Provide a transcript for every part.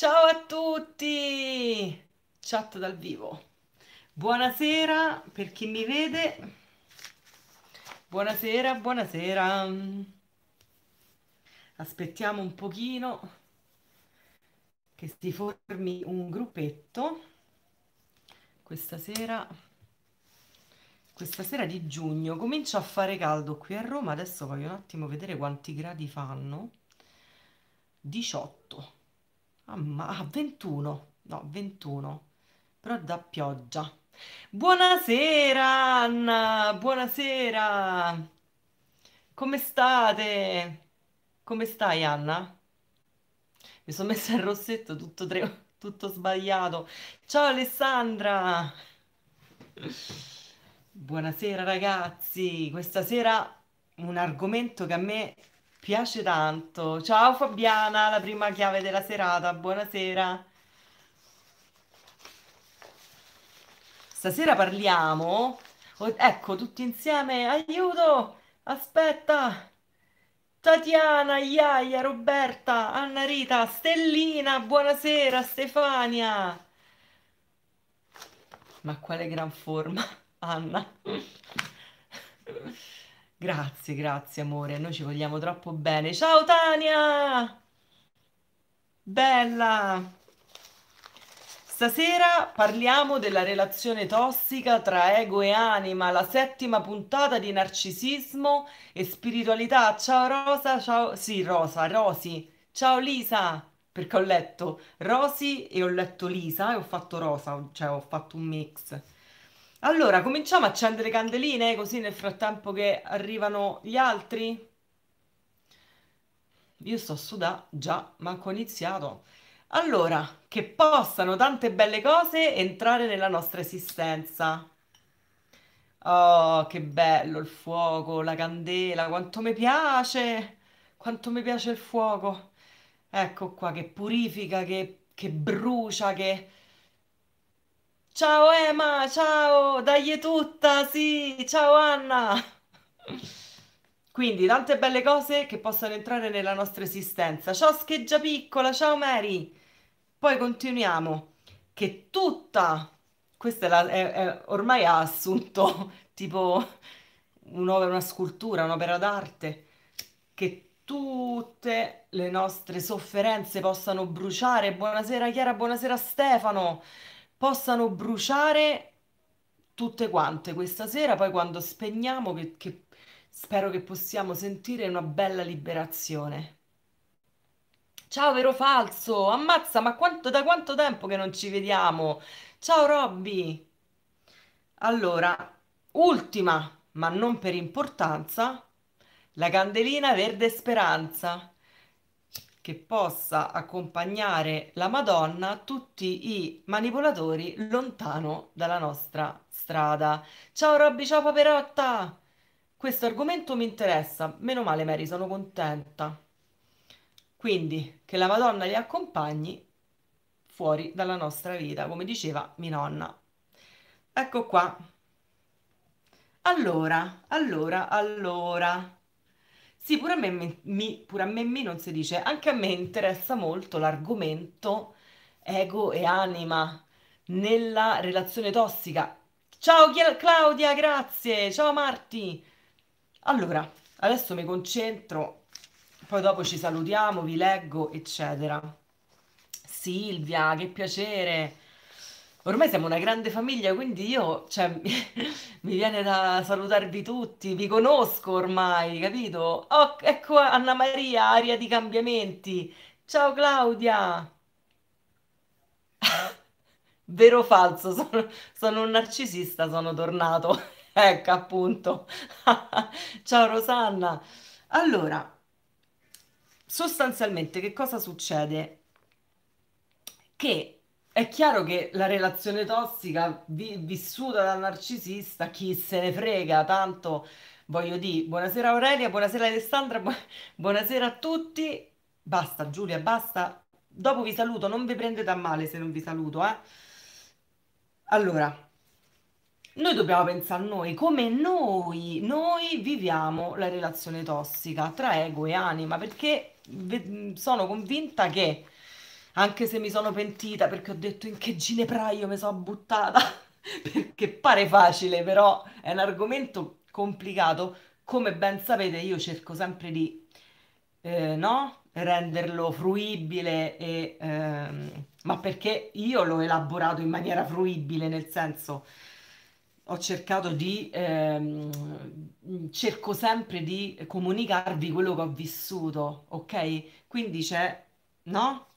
Ciao a tutti! Chat dal vivo. Buonasera per chi mi vede. Buonasera, buonasera. Aspettiamo un pochino che si formi un gruppetto. Questa sera questa sera di giugno comincia a fare caldo qui a Roma, adesso voglio un attimo vedere quanti gradi fanno. 18 Mamma, ah, 21, ah, no, 21, però da pioggia. Buonasera Anna, buonasera. Come state? Come stai Anna? Mi sono messa il rossetto tutto, tre... tutto sbagliato. Ciao Alessandra. Buonasera ragazzi, questa sera un argomento che a me Piace tanto. Ciao Fabiana, la prima chiave della serata. Buonasera. Stasera parliamo. ecco, tutti insieme. Aiuto! Aspetta! Tatiana, Iaia, Roberta, Anna Rita, Stellina, buonasera, Stefania. Ma quale gran forma, Anna. Grazie, grazie amore, noi ci vogliamo troppo bene. Ciao Tania! Bella! Stasera parliamo della relazione tossica tra ego e anima, la settima puntata di narcisismo e spiritualità. Ciao Rosa, ciao... Sì, Rosa, Rosi. Ciao Lisa, perché ho letto Rosi e ho letto Lisa e ho fatto Rosa, cioè ho fatto un mix. Allora, cominciamo a accendere le candeline così nel frattempo che arrivano gli altri. Io sto sudando già, manco iniziato. Allora, che possano tante belle cose entrare nella nostra esistenza. Oh, che bello il fuoco, la candela, quanto mi piace, quanto mi piace il fuoco. Ecco qua, che purifica, che, che brucia, che Ciao Emma, ciao, dai tutta, sì, ciao Anna. Quindi tante belle cose che possono entrare nella nostra esistenza. Ciao scheggia piccola, ciao Mary. Poi continuiamo che tutta questa è la, è, è, ormai ha assunto tipo una scultura, un'opera d'arte che tutte le nostre sofferenze possano bruciare. Buonasera Chiara, buonasera Stefano possano bruciare tutte quante questa sera, poi quando spegniamo, che, che spero che possiamo sentire una bella liberazione. Ciao vero falso, ammazza, ma quanto, da quanto tempo che non ci vediamo? Ciao Robby. Allora, ultima, ma non per importanza, la candelina verde speranza che possa accompagnare la Madonna, tutti i manipolatori lontano dalla nostra strada. Ciao Robby, ciao Paperotta! Questo argomento mi interessa, meno male Mary, sono contenta. Quindi che la Madonna li accompagni fuori dalla nostra vita, come diceva mia nonna. Ecco qua. Allora, allora, allora. Sì, pure a me mi, pure a me mi non si dice, anche a me interessa molto l'argomento ego e anima nella relazione tossica. Ciao Claudia, grazie, ciao Marti. Allora, adesso mi concentro, poi dopo ci salutiamo, vi leggo, eccetera. Silvia, che piacere. Ormai siamo una grande famiglia, quindi io, cioè, mi, viene da salutarvi tutti, vi conosco ormai, capito? Oh, ecco Anna Maria, aria di cambiamenti. Ciao Claudia! Vero o falso? Sono, sono un narcisista, sono tornato. Ecco, appunto. Ciao Rosanna. Allora, sostanzialmente che cosa succede? Che è chiaro che la relazione tossica vi- vissuta dal narcisista, chi se ne frega tanto, voglio dire, buonasera Aurelia, buonasera Alessandra, bu- buonasera a tutti. Basta Giulia, basta. Dopo vi saluto, non vi prendete a male se non vi saluto, eh. Allora, noi dobbiamo pensare a noi, come noi, noi viviamo la relazione tossica tra ego e anima, perché ve- sono convinta che anche se mi sono pentita perché ho detto in che ginepraio mi sono buttata, perché pare facile, però è un argomento complicato. Come ben sapete, io cerco sempre di eh, no? renderlo fruibile, e, ehm, ma perché io l'ho elaborato in maniera fruibile, nel senso ho cercato di, ehm, cerco sempre di comunicarvi quello che ho vissuto, ok? Quindi c'è, no?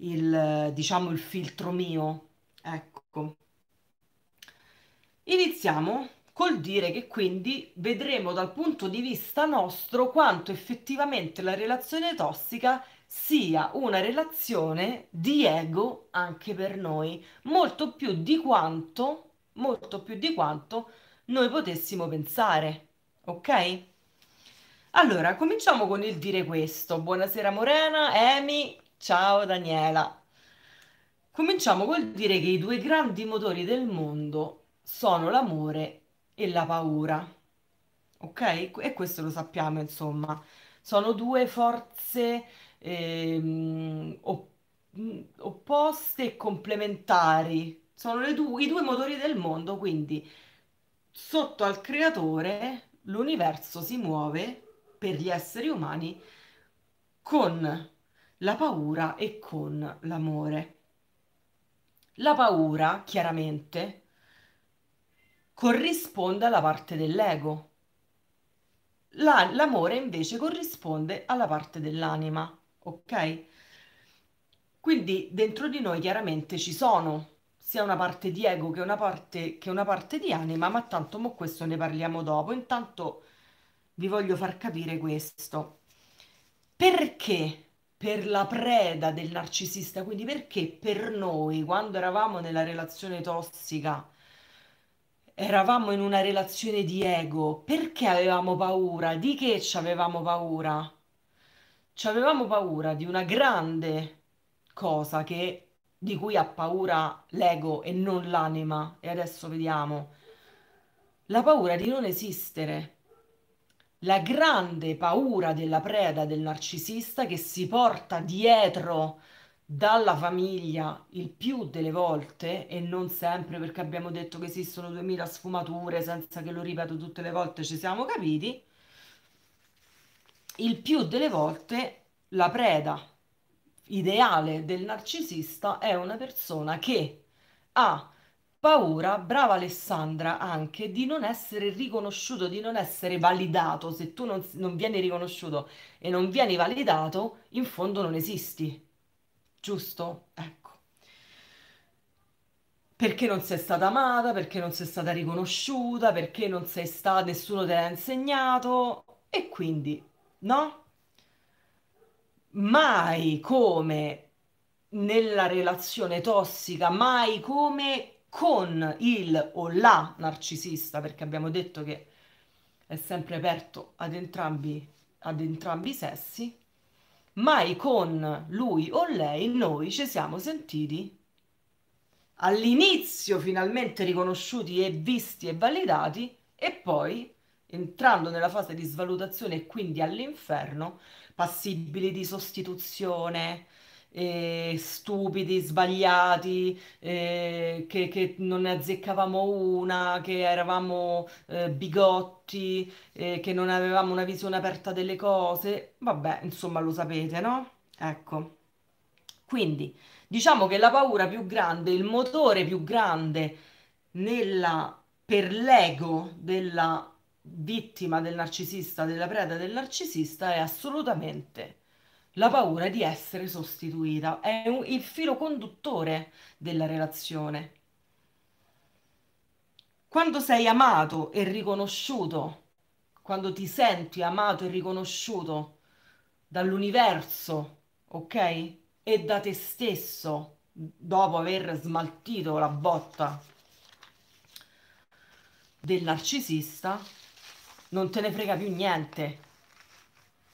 il, diciamo, il filtro mio. Ecco. Iniziamo col dire che quindi vedremo dal punto di vista nostro quanto effettivamente la relazione tossica sia una relazione di ego anche per noi, molto più di quanto, molto più di quanto noi potessimo pensare, ok? Allora, cominciamo con il dire questo. Buonasera Morena, Emi, Ciao Daniela. Cominciamo col dire che i due grandi motori del mondo sono l'amore e la paura. Ok? E questo lo sappiamo, insomma. Sono due forze ehm, op- mm, opposte e complementari. Sono le du- i due motori del mondo, quindi sotto al creatore l'universo si muove per gli esseri umani con la paura e con l'amore. La paura, chiaramente, corrisponde alla parte dell'ego. La, l'amore invece corrisponde alla parte dell'anima, ok? Quindi dentro di noi chiaramente ci sono sia una parte di ego che una parte, che una parte di anima, ma tanto mo questo ne parliamo dopo. Intanto vi voglio far capire questo. Perché per la preda del narcisista, quindi perché per noi quando eravamo nella relazione tossica eravamo in una relazione di ego, perché avevamo paura? Di che ci avevamo paura? Ci avevamo paura di una grande cosa che, di cui ha paura l'ego e non l'anima, e adesso vediamo, la paura di non esistere la grande paura della preda del narcisista che si porta dietro dalla famiglia il più delle volte e non sempre perché abbiamo detto che esistono 2000 sfumature senza che lo ripeto tutte le volte ci siamo capiti il più delle volte la preda ideale del narcisista è una persona che ha paura, brava Alessandra, anche di non essere riconosciuto, di non essere validato. Se tu non, non vieni riconosciuto e non vieni validato, in fondo non esisti. Giusto? Ecco. Perché non sei stata amata, perché non sei stata riconosciuta, perché non sei stata, nessuno te l'ha insegnato. E quindi, no? Mai come nella relazione tossica, mai come con il o la narcisista, perché abbiamo detto che è sempre aperto ad entrambi, ad entrambi i sessi, mai con lui o lei noi ci siamo sentiti all'inizio finalmente riconosciuti e visti e validati e poi entrando nella fase di svalutazione e quindi all'inferno, passibili di sostituzione, eh, stupidi, sbagliati, eh, che, che, non ne azzeccavamo una, che eravamo eh, bigotti, che non avevamo una visione aperta delle cose. Vabbè, insomma, lo sapete, no? Ecco. Quindi diciamo che la paura più grande, il motore più grande nella, per l'ego della vittima, del narcisista, della preda del narcisista è assolutamente la paura di essere sostituita, è un- il filo conduttore della relazione. Quando sei amato e riconosciuto, quando ti senti amato e riconosciuto dall'universo, ok? E da te stesso, dopo aver smaltito la botta del narcisista, non te ne frega più niente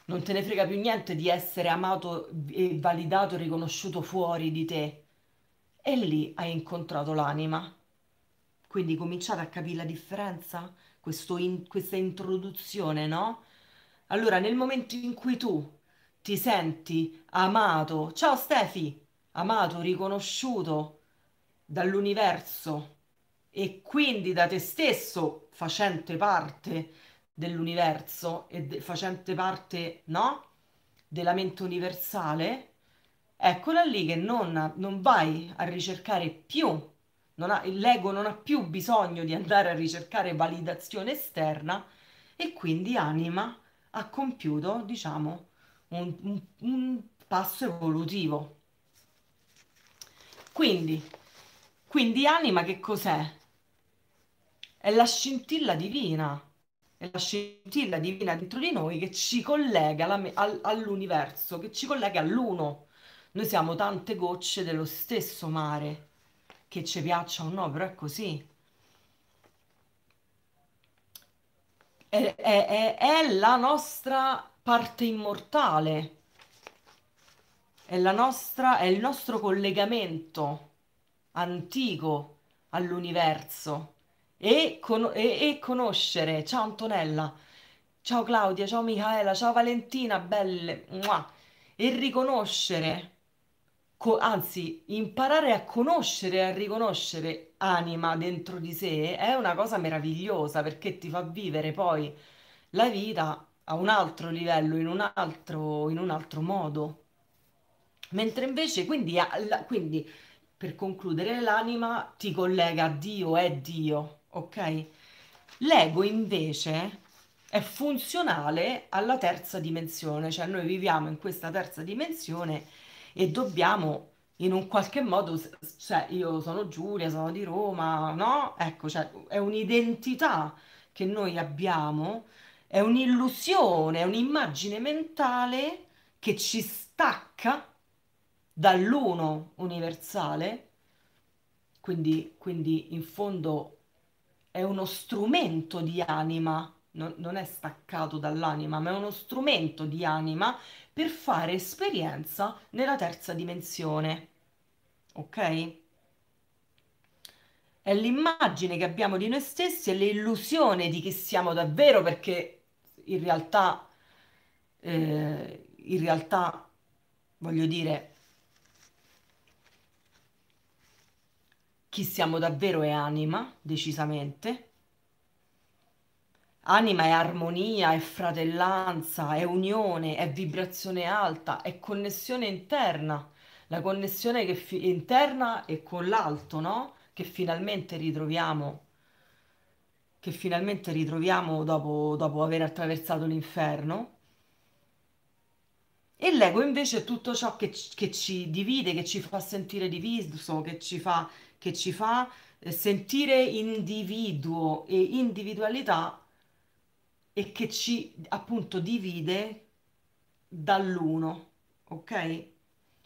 non te ne frega più niente di essere amato e validato e riconosciuto fuori di te. E lì hai incontrato l'anima. Quindi cominciate a capire la differenza, in, questa introduzione, no? Allora, nel momento in cui tu ti senti amato, ciao Stefi, amato, riconosciuto dall'universo e quindi da te stesso facente parte dell'universo e de facente parte, no? Della mente universale, eccola lì che non, non vai a ricercare più, l'ego non ha più bisogno di andare a ricercare validazione esterna e quindi anima ha compiuto, diciamo, un, un, un passo evolutivo. Quindi, quindi anima che cos'è? È la scintilla divina la scintilla divina dentro di noi che ci collega alla, al, all'universo, che ci collega all'uno. Noi siamo tante gocce dello stesso mare, che ci piaccia o no, però è così. È, è, è, è la nostra parte immortale, è, nostra, è il nostro collegamento antico all'universo e, con- e- e conoscere. Ciao Antonella, ciao Claudia, ciao Michaela, ciao Valentina, belle. Mua. E riconoscere, co- anzi, imparare a conoscere e a riconoscere anima dentro di sé è una cosa meravigliosa perché ti fa vivere poi la vita a un altro livello, in un altro, in un altro modo. Mentre invece, quindi, quindi, per concludere, l'anima ti collega a Dio, è Dio ok? L'ego invece è funzionale alla terza dimensione, cioè noi viviamo in questa terza dimensione e dobbiamo in un qualche modo, cioè io sono Giulia, sono di Roma, no? Ecco, cioè è un'identità che noi abbiamo, è un'illusione, è un'immagine mentale che ci stacca dall'uno universale, quindi, quindi in fondo è uno strumento di anima, non, non è staccato dall'anima, ma è uno strumento di anima per fare esperienza nella terza dimensione. Ok? È l'immagine che abbiamo di noi stessi, è l'illusione di chi siamo davvero, perché in realtà, eh, in realtà, voglio dire, chi siamo davvero è anima, decisamente. Anima è armonia, è fratellanza, è unione, è vibrazione alta, è connessione interna, la connessione che interna e con l'alto, no? Che finalmente ritroviamo, che finalmente ritroviamo dopo, dopo aver attraversato l'inferno. E l'ego invece è tutto ciò che, che, ci divide, che ci fa sentire diviso, che ci fa che ci fa eh, sentire individuo e individualità e che ci appunto divide dall'uno, ok?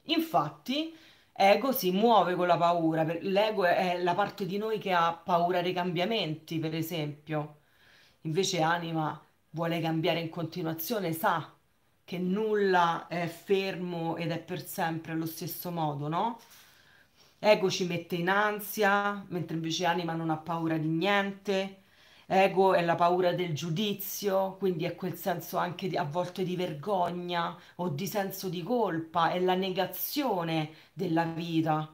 Infatti, ego si muove con la paura, l'ego è la parte di noi che ha paura dei cambiamenti, per esempio. Invece anima vuole cambiare in continuazione, sa che nulla è fermo ed è per sempre allo stesso modo, no? Ego ci mette in ansia, mentre invece anima non ha paura di niente. Ego è la paura del giudizio, quindi è quel senso anche di, a volte di vergogna o di senso di colpa, è la negazione della vita.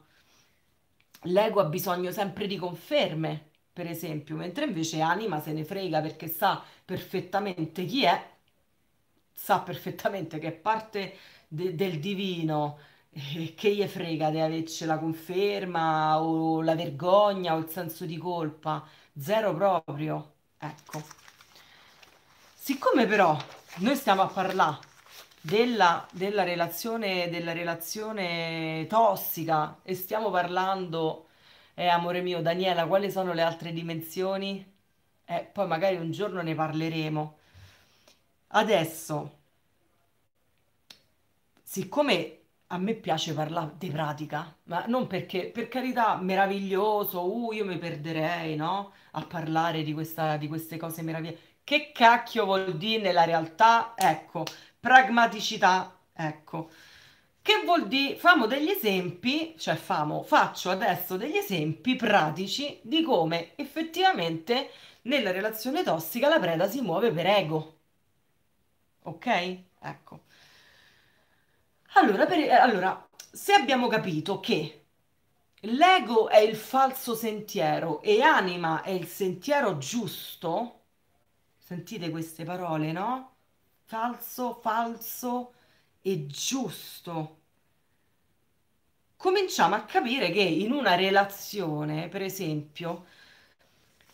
L'ego ha bisogno sempre di conferme, per esempio, mentre invece anima se ne frega perché sa perfettamente chi è, sa perfettamente che è parte de- del divino, eh, che gli frega di averci la conferma o la vergogna o il senso di colpa, zero proprio. Ecco. Siccome però noi stiamo a parlare della, della, relazione, della relazione tossica e stiamo parlando, eh, amore mio, Daniela, quali sono le altre dimensioni? Eh, poi magari un giorno ne parleremo. Adesso, siccome a me piace parlare di pratica, ma non perché, per carità, meraviglioso, uh, io mi perderei, no? A parlare di, questa, di queste cose meravigliose. Che cacchio vuol dire nella realtà? Ecco, pragmaticità, ecco. Che vuol dire? Famo degli esempi, cioè famo, faccio adesso degli esempi pratici di come effettivamente nella relazione tossica la preda si muove per ego. Ok? Ecco. Allora, per- eh, allora, se abbiamo capito che l'ego è il falso sentiero e anima è il sentiero giusto, sentite queste parole, no? Falso, falso e giusto. Cominciamo a capire che in una relazione, per esempio,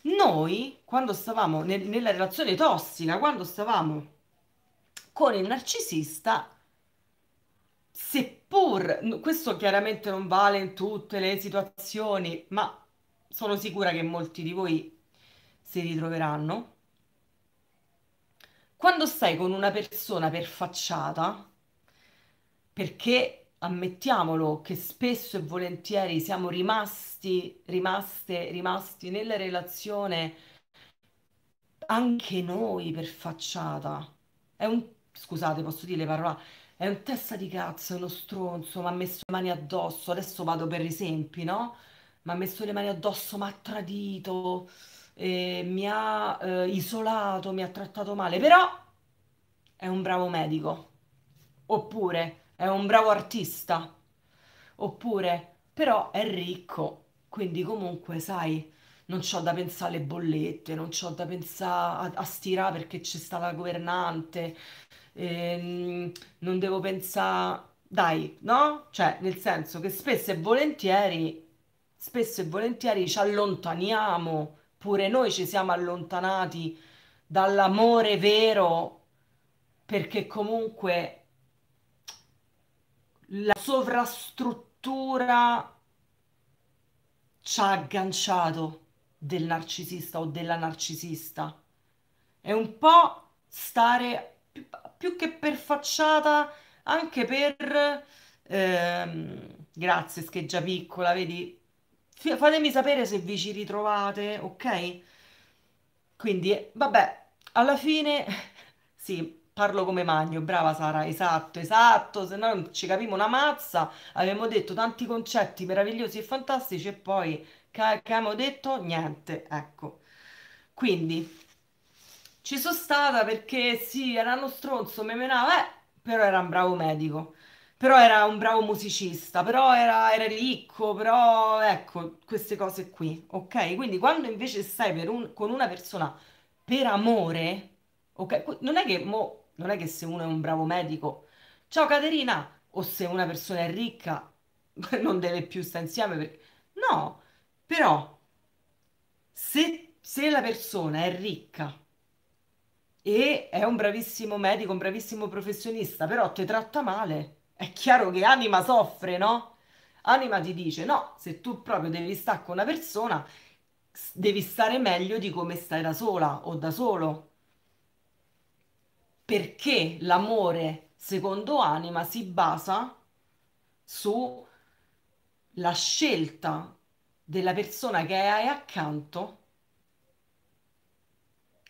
noi quando stavamo nel- nella relazione tossica, quando stavamo con il narcisista, seppur questo chiaramente non vale in tutte le situazioni, ma sono sicura che molti di voi si ritroveranno. Quando stai con una persona per facciata, perché ammettiamolo che spesso e volentieri siamo rimasti, rimaste, rimasti nella relazione anche noi per facciata. È un, scusate, posso dire le parole, è un testa di cazzo, è uno stronzo, mi ha messo le mani addosso, adesso vado per esempi, no? Mi ha messo le mani addosso, mi ha tradito, eh, mi ha eh, isolato, mi ha trattato male, però è un bravo medico, oppure è un bravo artista, oppure però è ricco, quindi comunque sai non ho da pensare alle bollette, non ho da pensare a, a stirare perché c'è sta la governante, ehm, non devo pensare, dai, no? Cioè, nel senso che spesso e volentieri, spesso e volentieri ci allontaniamo, pure noi ci siamo allontanati dall'amore vero, perché comunque la sovrastruttura ci ha agganciato del narcisista o della narcisista. È un po' stare più, più che per facciata, anche per... Ehm, grazie, scheggia piccola, vedi? fatemi sapere se vi ci ritrovate, ok? Quindi, eh, vabbè, alla fine, sì, parlo come Magno, brava Sara, esatto, esatto, se no non ci capiamo una mazza, Abbiamo detto tanti concetti meravigliosi e fantastici e poi che abbiamo detto niente, ecco. Quindi ci sono stata perché sì, era uno stronzo, mi menava, eh, però era un bravo medico, però era un bravo musicista, però era, era ricco, però ecco, queste cose qui, ok? Quindi quando invece stai un, con una persona per amore, ok? Non è che mo, non è che se uno è un bravo medico, ciao Caterina, o se una persona è ricca non deve più stare insieme perché... No, però se, se la persona è ricca e è un bravissimo medico, un bravissimo professionista, però ti tratta male, è chiaro che anima soffre, no? Anima ti dice no, se tu proprio devi stare con una persona, devi stare meglio di come stai da sola o da solo. Perché l'amore, secondo anima, si basa sulla scelta della persona che hai accanto,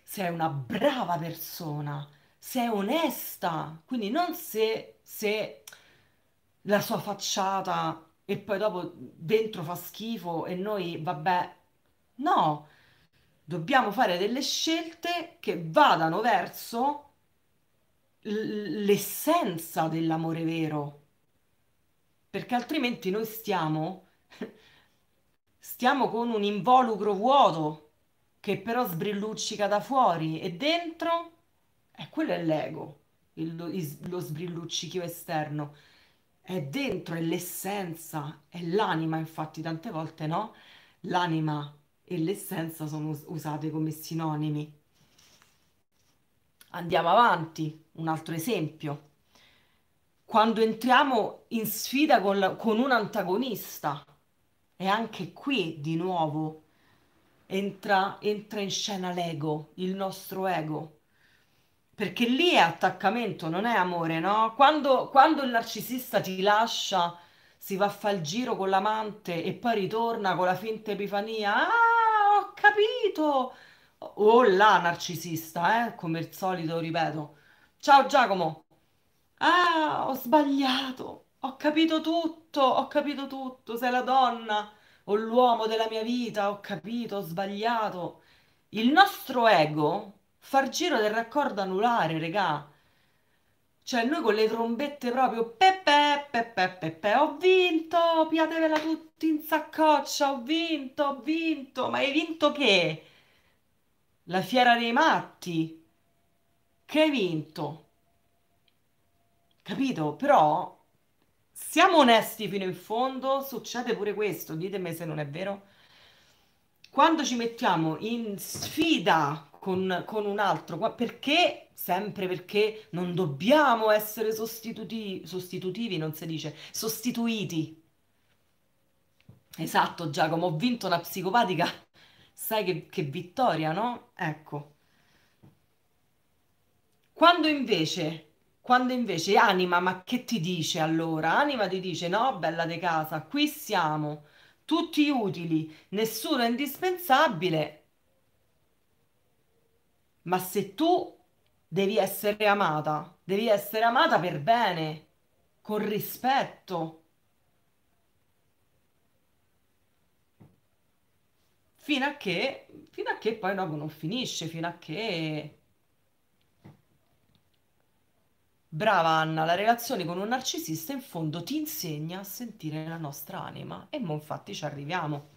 se è una brava persona, se è onesta, quindi non se, se la sua facciata e poi dopo dentro fa schifo e noi vabbè, no, dobbiamo fare delle scelte che vadano verso l'essenza dell'amore vero, perché altrimenti noi stiamo Stiamo con un involucro vuoto che però sbrilluccica da fuori e dentro eh, quello è l'ego, il, lo sbrilluccichio esterno. È dentro, è l'essenza, è l'anima, infatti tante volte no? L'anima e l'essenza sono usate come sinonimi. Andiamo avanti, un altro esempio. Quando entriamo in sfida con, la, con un antagonista, e anche qui di nuovo entra, entra in scena l'ego, il nostro ego. Perché lì è attaccamento, non è amore, no? Quando, quando il narcisista ti lascia, si va a fare il giro con l'amante e poi ritorna con la finta epifania. Ah, ho capito! Oh là, narcisista, eh? Come al solito, ripeto. Ciao Giacomo! Ah, ho sbagliato! Ho capito tutto! tutto, ho capito tutto, sei la donna o l'uomo della mia vita, ho capito, ho sbagliato. Il nostro ego fa il giro del raccordo anulare, regà. Cioè noi con le trombette proprio pepe, pepe, pepe, ho vinto, piatevela tutti in saccoccia, ho vinto, ho vinto, ma hai vinto che? La fiera dei matti. Che hai vinto? Capito? Però siamo onesti fino in fondo, succede pure questo, ditemi se non è vero. Quando ci mettiamo in sfida con, con un altro, perché, sempre perché non dobbiamo essere sostituti, sostitutivi, non si dice, sostituiti. Esatto Giacomo, ho vinto una psicopatica, sai che, che vittoria, no? Ecco. Quando invece quando invece anima, ma che ti dice allora? Anima ti dice no, bella de casa, qui siamo, tutti utili, nessuno è indispensabile, ma se tu devi essere amata, devi essere amata per bene, con rispetto. Fino a che, fino a che poi dopo non finisce, fino a che Brava Anna, la relazione con un narcisista in fondo ti insegna a sentire la nostra anima e mo infatti ci arriviamo.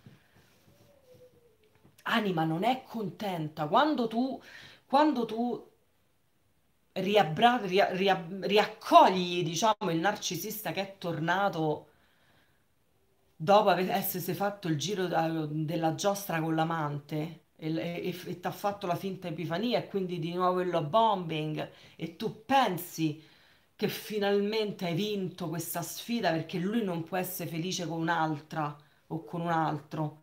Anima non è contenta quando tu, quando tu riabbra, ria, ria, riaccogli diciamo, il narcisista che è tornato dopo essersi fatto il giro eh, della giostra con l'amante e, e, ti ha fatto la finta epifania e quindi di nuovo il love bombing e tu pensi che finalmente hai vinto questa sfida perché lui non può essere felice con un'altra o con un altro.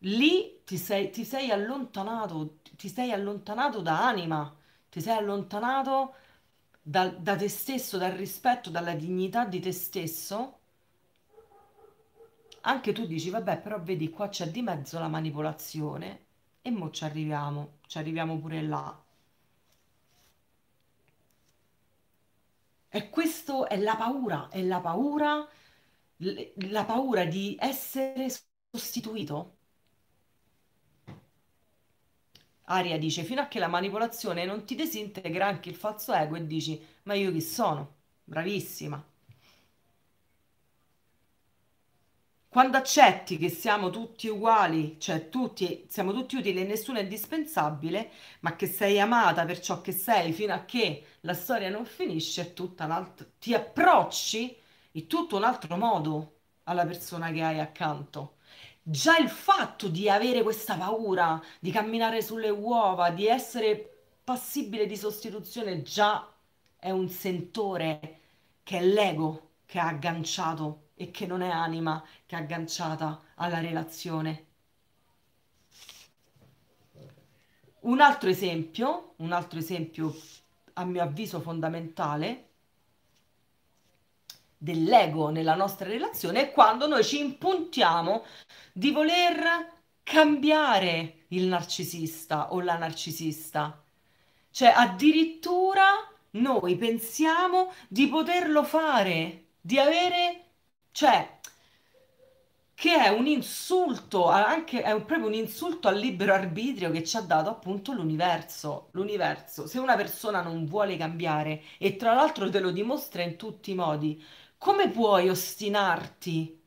Lì ti sei, ti sei allontanato, ti sei allontanato da anima, ti sei allontanato da, da te stesso, dal rispetto, dalla dignità di te stesso anche tu dici, vabbè, però vedi, qua c'è di mezzo la manipolazione e mo ci arriviamo, ci arriviamo pure là. E questo è la paura, è la paura, la paura di essere sostituito. Aria dice, fino a che la manipolazione non ti disintegra anche il falso ego e dici, ma io chi sono? Bravissima. Quando accetti che siamo tutti uguali, cioè tutti, siamo tutti utili e nessuno è indispensabile, ma che sei amata per ciò che sei fino a che la storia non finisce, è tutta un'altra, ti approcci in tutto un altro modo alla persona che hai accanto. Già il fatto di avere questa paura, di camminare sulle uova, di essere passibile di sostituzione, già è un sentore che è l'ego che ha agganciato e che non è anima che è agganciata alla relazione. Un altro esempio, un altro esempio a mio avviso fondamentale dell'ego nella nostra relazione è quando noi ci impuntiamo di voler cambiare il narcisista o la narcisista. Cioè addirittura noi pensiamo di poterlo fare, di avere cioè, che è un insulto, anche, è un, proprio un insulto al libero arbitrio che ci ha dato appunto l'universo. L'universo, se una persona non vuole cambiare, e tra l'altro te lo dimostra in tutti i modi, come puoi ostinarti?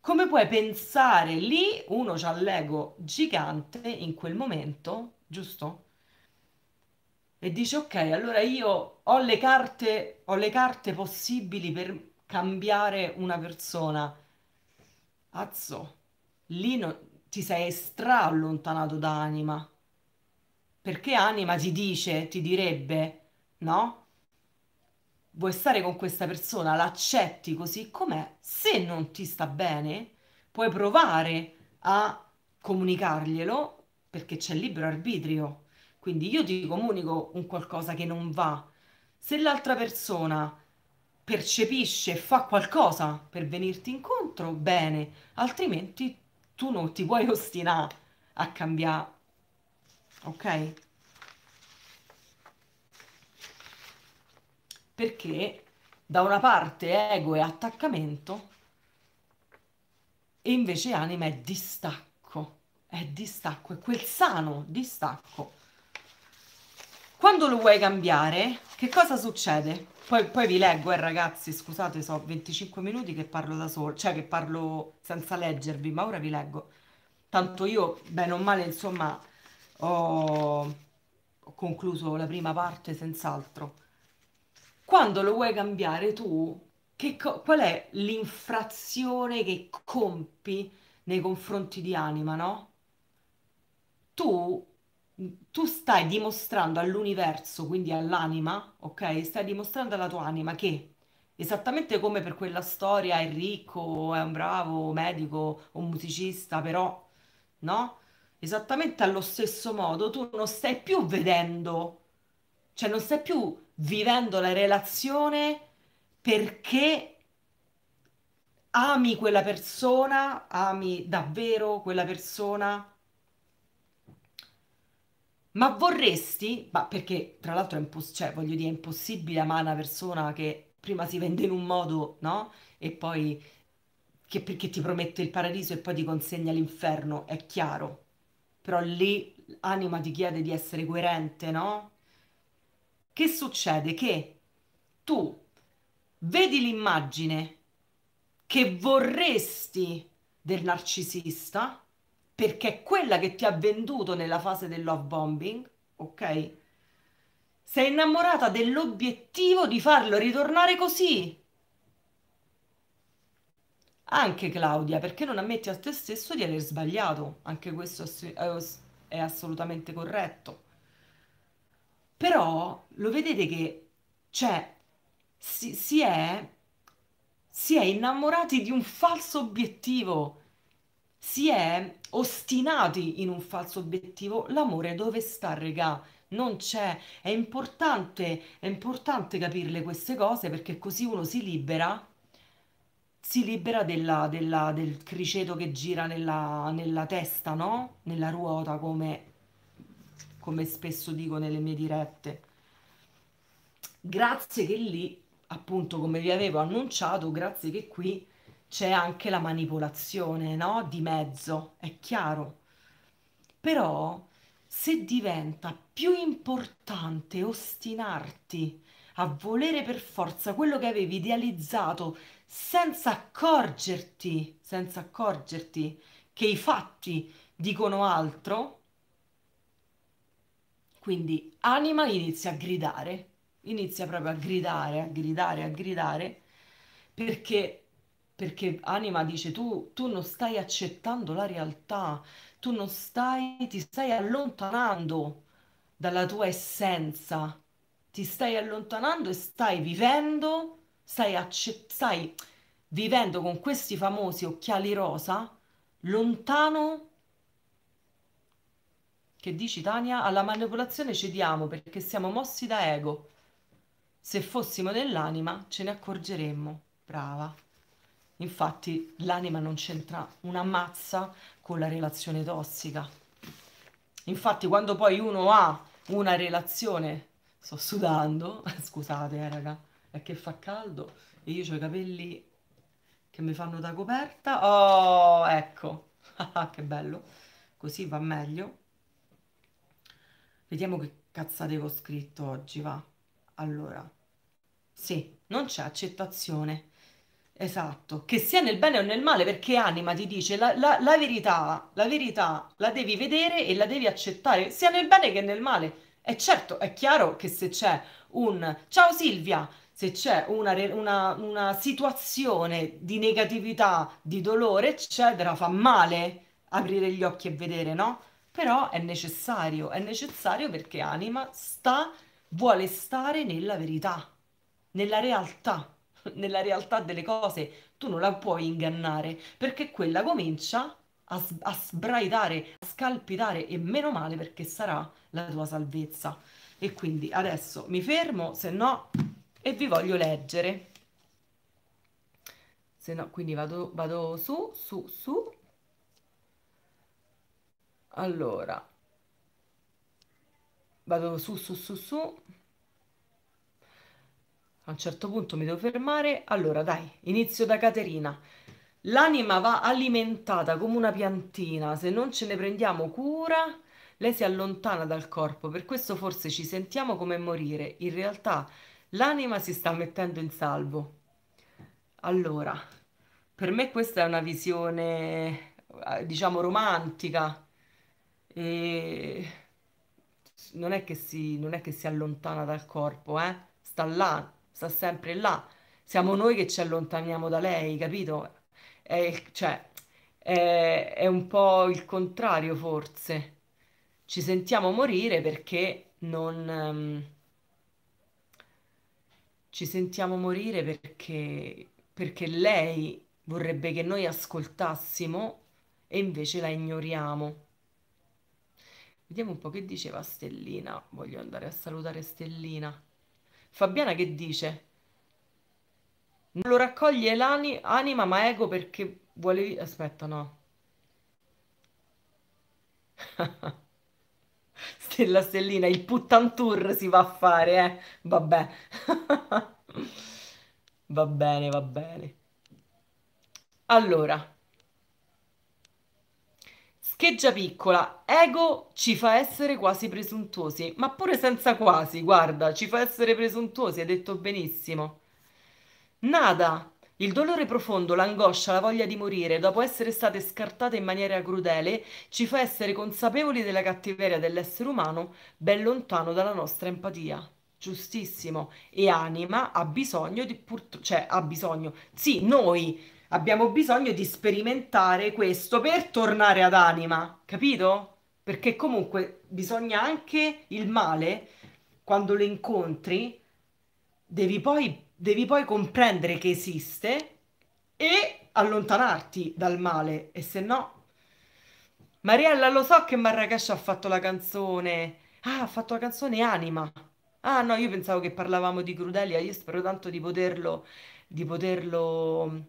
Come puoi pensare? Lì uno ha l'ego gigante in quel momento, giusto? E dice ok, allora io ho le carte, ho le carte possibili per cambiare una persona. Azzo, lì no, ti sei stra allontanato da anima. Perché anima ti dice, ti direbbe, no? Vuoi stare con questa persona, l'accetti così com'è. Se non ti sta bene, puoi provare a comunicarglielo perché c'è libero arbitrio. Quindi io ti comunico un qualcosa che non va. Se l'altra persona percepisce e fa qualcosa per venirti incontro, bene, altrimenti tu non ti puoi ostinare a cambiare. Ok? Perché da una parte ego è attaccamento e invece anima è distacco, è distacco, è quel sano distacco. Quando lo vuoi cambiare, che cosa succede? Poi, poi, vi leggo, eh, ragazzi, scusate, so 25 minuti che parlo da solo, cioè che parlo senza leggervi, ma ora vi leggo. Tanto io, bene o male, insomma, ho, ho concluso la prima parte senz'altro. Quando lo vuoi cambiare tu, che co- qual è l'infrazione che compi nei confronti di anima, no? Tu tu stai dimostrando all'universo, quindi all'anima, ok? Stai dimostrando alla tua anima che esattamente come per quella storia è ricco, è un bravo medico un musicista, però no? Esattamente allo stesso modo tu non stai più vedendo, cioè non stai più vivendo la relazione perché ami quella persona, ami davvero quella persona ma vorresti, ma perché tra l'altro è, impos- cioè, voglio dire, è impossibile amare una persona che prima si vende in un modo, no? E poi che perché ti promette il paradiso e poi ti consegna l'inferno, è chiaro. Però lì l'anima ti chiede di essere coerente, no? Che succede? Che tu vedi l'immagine che vorresti del narcisista perché è quella che ti ha venduto nella fase del love bombing, ok? Sei innamorata dell'obiettivo di farlo ritornare così. Anche Claudia, perché non ammetti a te stesso di aver sbagliato? Anche questo è assolutamente corretto. Però lo vedete che cioè, si, si, è, si è innamorati di un falso obiettivo, si è ostinati in un falso obiettivo, l'amore dove sta, regà? Non c'è. È importante, è importante capirle queste cose perché così uno si libera, si libera della- della- del criceto che gira nella, nella testa, no? Nella ruota, come, come spesso dico nelle mie dirette. Grazie che lì, appunto, come vi avevo annunciato, grazie che qui c'è anche la manipolazione, no? Di mezzo, è chiaro. Però se diventa più importante ostinarti a volere per forza quello che avevi idealizzato senza accorgerti, senza accorgerti che i fatti dicono altro, quindi anima inizia a gridare, inizia proprio a gridare, a gridare, a gridare, perché perché anima dice tu, tu non stai accettando la realtà, tu non stai, ti stai allontanando dalla tua essenza, ti stai allontanando e stai vivendo, stai, acce- stai vivendo con questi famosi occhiali rosa, lontano che dici Tania, alla manipolazione cediamo perché siamo mossi da ego. Se fossimo nell'anima ce ne accorgeremmo. Brava. Infatti l'anima non c'entra una mazza con la relazione tossica. Infatti quando poi uno ha una relazione, sto sudando, scusate eh, raga, è che fa caldo e io ho i capelli che mi fanno da coperta. Oh, ecco, che bello, così va meglio. Vediamo che cazzate ho scritto oggi, va. Allora, sì, non c'è accettazione Esatto, che sia nel bene o nel male, perché anima ti dice la, la- la verità, la verità la devi vedere e la devi accettare, sia nel bene che nel male. E certo, è chiaro che se c'è un ciao Silvia, se c'è una, una- una situazione di negatività, di dolore, eccetera, fa male aprire gli occhi e vedere, no? Però è necessario, è necessario perché anima sta, vuole stare nella verità, nella realtà nella realtà delle cose tu non la puoi ingannare perché quella comincia a, s- a sbraitare, a scalpitare e meno male perché sarà la tua salvezza. E quindi adesso mi fermo, se no, e vi voglio leggere. Se no, quindi vado, vado su, su, su. Allora, vado su, su, su, su. A un certo punto mi devo fermare. Allora, dai, inizio da Caterina. L'anima va alimentata come una piantina, se non ce ne prendiamo cura, lei si allontana dal corpo, per questo forse ci sentiamo come morire. In realtà l'anima si sta mettendo in salvo. Allora, per me questa è una visione, eh, diciamo, romantica. E non è che si, non è che si allontana dal corpo, eh? sta là, sta sempre là. Siamo noi che ci allontaniamo da lei, capito? È, cioè, è, è un po' il contrario, forse. Ci sentiamo morire perché non... ehm, ci sentiamo morire perché, perché lei vorrebbe che noi ascoltassimo e invece la ignoriamo. Vediamo un po' che diceva Stellina. Voglio andare a salutare Stellina. Fabiana che dice? Non lo raccoglie l'anima ma ego perché vuole... Aspetta, no. Stella Stellina, il puttantour si va a fare, eh. Vabbè. va bene, va bene. Allora, che già piccola, ego ci fa essere quasi presuntuosi, ma pure senza quasi, guarda, ci fa essere presuntuosi, hai detto benissimo. Nada, il dolore profondo, l'angoscia, la voglia di morire, dopo essere state scartate in maniera crudele, ci fa essere consapevoli della cattiveria dell'essere umano ben lontano dalla nostra empatia. Giustissimo. E anima ha bisogno di purtroppo, cioè ha bisogno, sì, noi abbiamo bisogno di sperimentare questo per tornare ad anima, capito? Perché comunque bisogna anche il male, quando lo incontri, devi poi, devi poi comprendere che esiste e allontanarti dal male, e se no... Mariella, lo so che Marrakesh ha fatto la canzone. Ah, ha fatto la canzone Anima. Ah no, io pensavo che parlavamo di Crudelia, io spero tanto di poterlo, di poterlo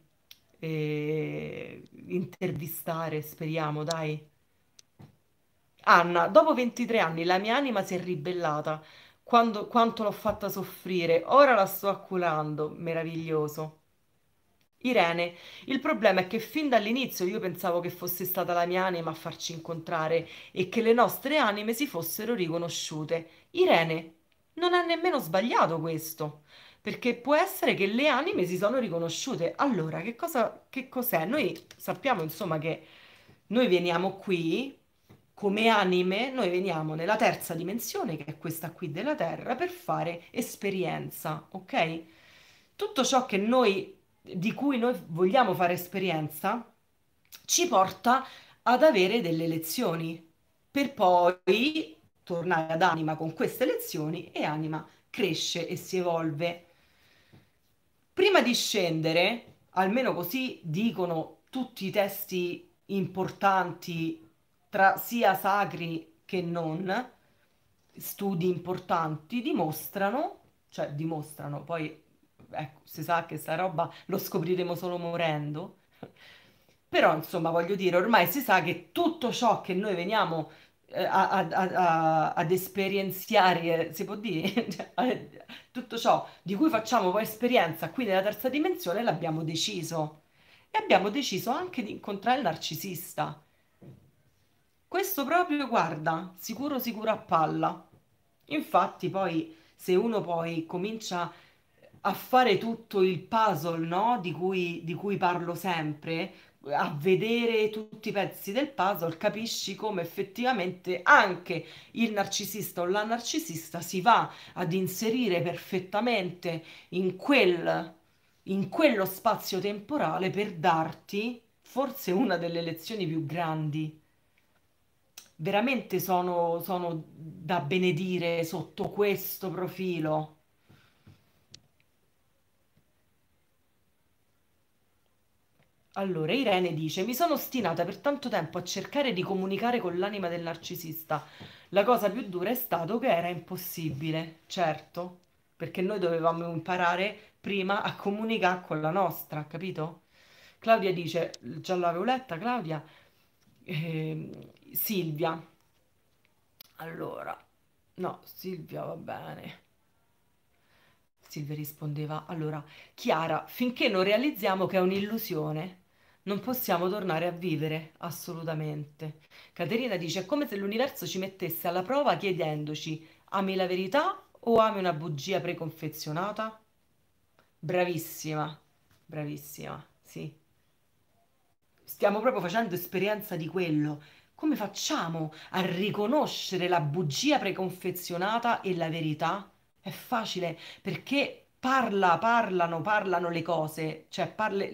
eh, intervistare, speriamo, dai. Anna, dopo 23 anni la mia anima si è ribellata. Quando, quanto l'ho fatta soffrire, ora la sto acculando. Meraviglioso. Irene, il problema è che fin dall'inizio io pensavo che fosse stata la mia anima a farci incontrare e che le nostre anime si fossero riconosciute. Irene, non ha nemmeno sbagliato questo perché può essere che le anime si sono riconosciute. Allora, che cosa, che cos'è? Noi sappiamo, insomma, che noi veniamo qui come anime, noi veniamo nella terza dimensione, che è questa qui della Terra, per fare esperienza, ok? Tutto ciò che noi, di cui noi vogliamo fare esperienza, ci porta ad avere delle lezioni, per poi tornare ad anima con queste lezioni e anima cresce e si evolve Prima di scendere, almeno così dicono tutti i testi importanti, tra sia sacri che non, studi importanti, dimostrano, cioè dimostrano, poi ecco, si sa che sta roba lo scopriremo solo morendo, però insomma voglio dire, ormai si sa che tutto ciò che noi veniamo eh, ad esperienziare, si può dire, cioè, tutto ciò di cui facciamo poi esperienza qui nella terza dimensione l'abbiamo deciso. E abbiamo deciso anche di incontrare il narcisista. Questo proprio, guarda, sicuro sicuro a palla. Infatti poi se uno poi comincia a fare tutto il puzzle, no? Di cui, di cui parlo sempre, a vedere tutti i pezzi del puzzle capisci come effettivamente anche il narcisista o la narcisista si va ad inserire perfettamente in, quel, in quello spazio temporale per darti forse una delle lezioni più grandi. Veramente sono, sono da benedire sotto questo profilo. Allora, Irene dice: Mi sono ostinata per tanto tempo a cercare di comunicare con l'anima del narcisista. La cosa più dura è stato che era impossibile, certo, perché noi dovevamo imparare prima a comunicare con la nostra, capito? Claudia dice: Già l'avevo letta, Claudia. Eh, Silvia. Allora, no, Silvia va bene. Silvia rispondeva: Allora, Chiara, finché non realizziamo che è un'illusione non possiamo tornare a vivere, assolutamente. Caterina dice, è come se l'universo ci mettesse alla prova chiedendoci, ami la verità o ami una bugia preconfezionata? Bravissima, bravissima, sì. Stiamo proprio facendo esperienza di quello. Come facciamo a riconoscere la bugia preconfezionata e la verità? È facile perché parla, parlano, parlano le cose, cioè parle,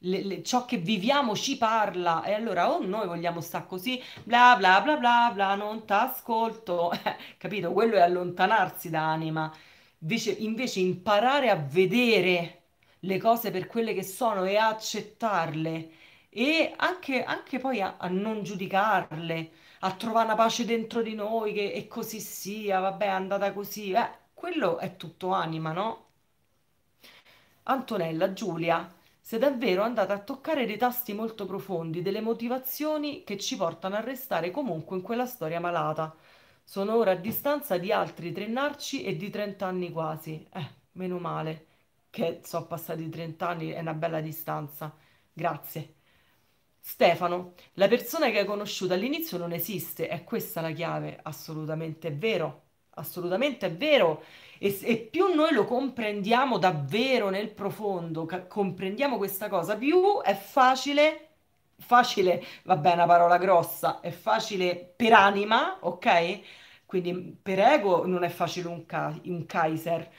le, le, ciò che viviamo ci parla e allora o oh, noi vogliamo stare così, bla bla bla bla bla, non t'ascolto, capito? Quello è allontanarsi da anima. Invece, invece imparare a vedere le cose per quelle che sono e a accettarle e anche, anche poi a, a non giudicarle, a trovare una pace dentro di noi che e così sia, vabbè, è andata così. Eh, quello è tutto anima, no? Antonella, Giulia, se davvero andate a toccare dei tasti molto profondi, delle motivazioni che ci portano a restare comunque in quella storia malata. Sono ora a distanza di altri tre narci e di 30 anni quasi. Eh, meno male, che sono passati 30 anni, è una bella distanza. Grazie. Stefano, la persona che hai conosciuto all'inizio non esiste, è questa la chiave, assolutamente è vero, assolutamente è vero. E, e più noi lo comprendiamo davvero nel profondo, ca- comprendiamo questa cosa, più è facile, facile, vabbè, una parola grossa, è facile per anima, ok? Quindi per ego non è facile un, ca- un Kaiser,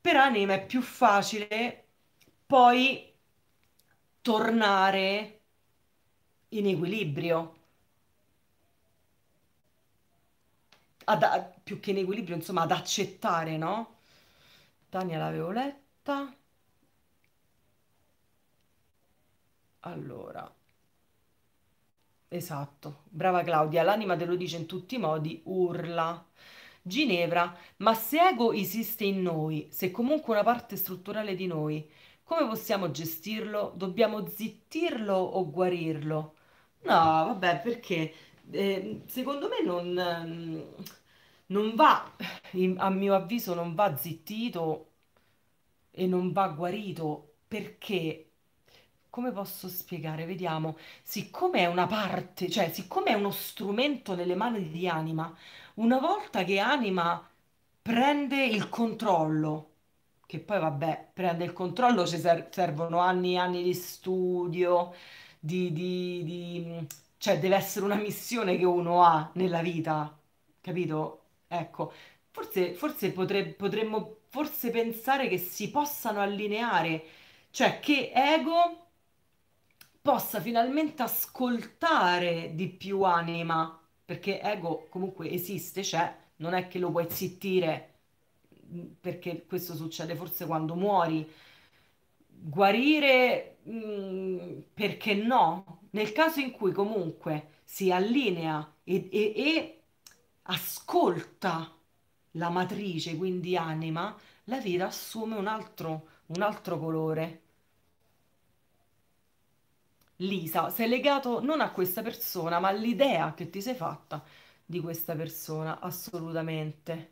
per anima è più facile poi tornare in equilibrio ad, più che in equilibrio, insomma, ad accettare, no? Tania l'avevo letta. Allora, esatto, brava Claudia, l'anima te lo dice in tutti i modi, urla. Ginevra, ma se ego esiste in noi, se comunque una parte strutturale di noi, come possiamo gestirlo? Dobbiamo zittirlo o guarirlo? No, vabbè, perché eh, secondo me non, ehm, non va, a mio avviso, non va zittito e non va guarito perché come posso spiegare? Vediamo, siccome è una parte, cioè siccome è uno strumento nelle mani di Anima, una volta che Anima prende il controllo, che poi vabbè, prende il controllo, ci servono anni e anni di studio, di, di, di cioè, deve essere una missione che uno ha nella vita, capito? Ecco, forse, forse potre- potremmo forse pensare che si possano allineare, cioè che ego possa finalmente ascoltare di più anima, perché ego comunque esiste, cioè non è che lo puoi zittire, mm, perché questo succede forse quando muori guarire mh, mm, perché no, nel caso in cui comunque si allinea e, e, e ascolta la matrice, quindi anima, la vita assume un altro, un altro colore. Lisa, sei legato non a questa persona, ma all'idea che ti sei fatta di questa persona, assolutamente.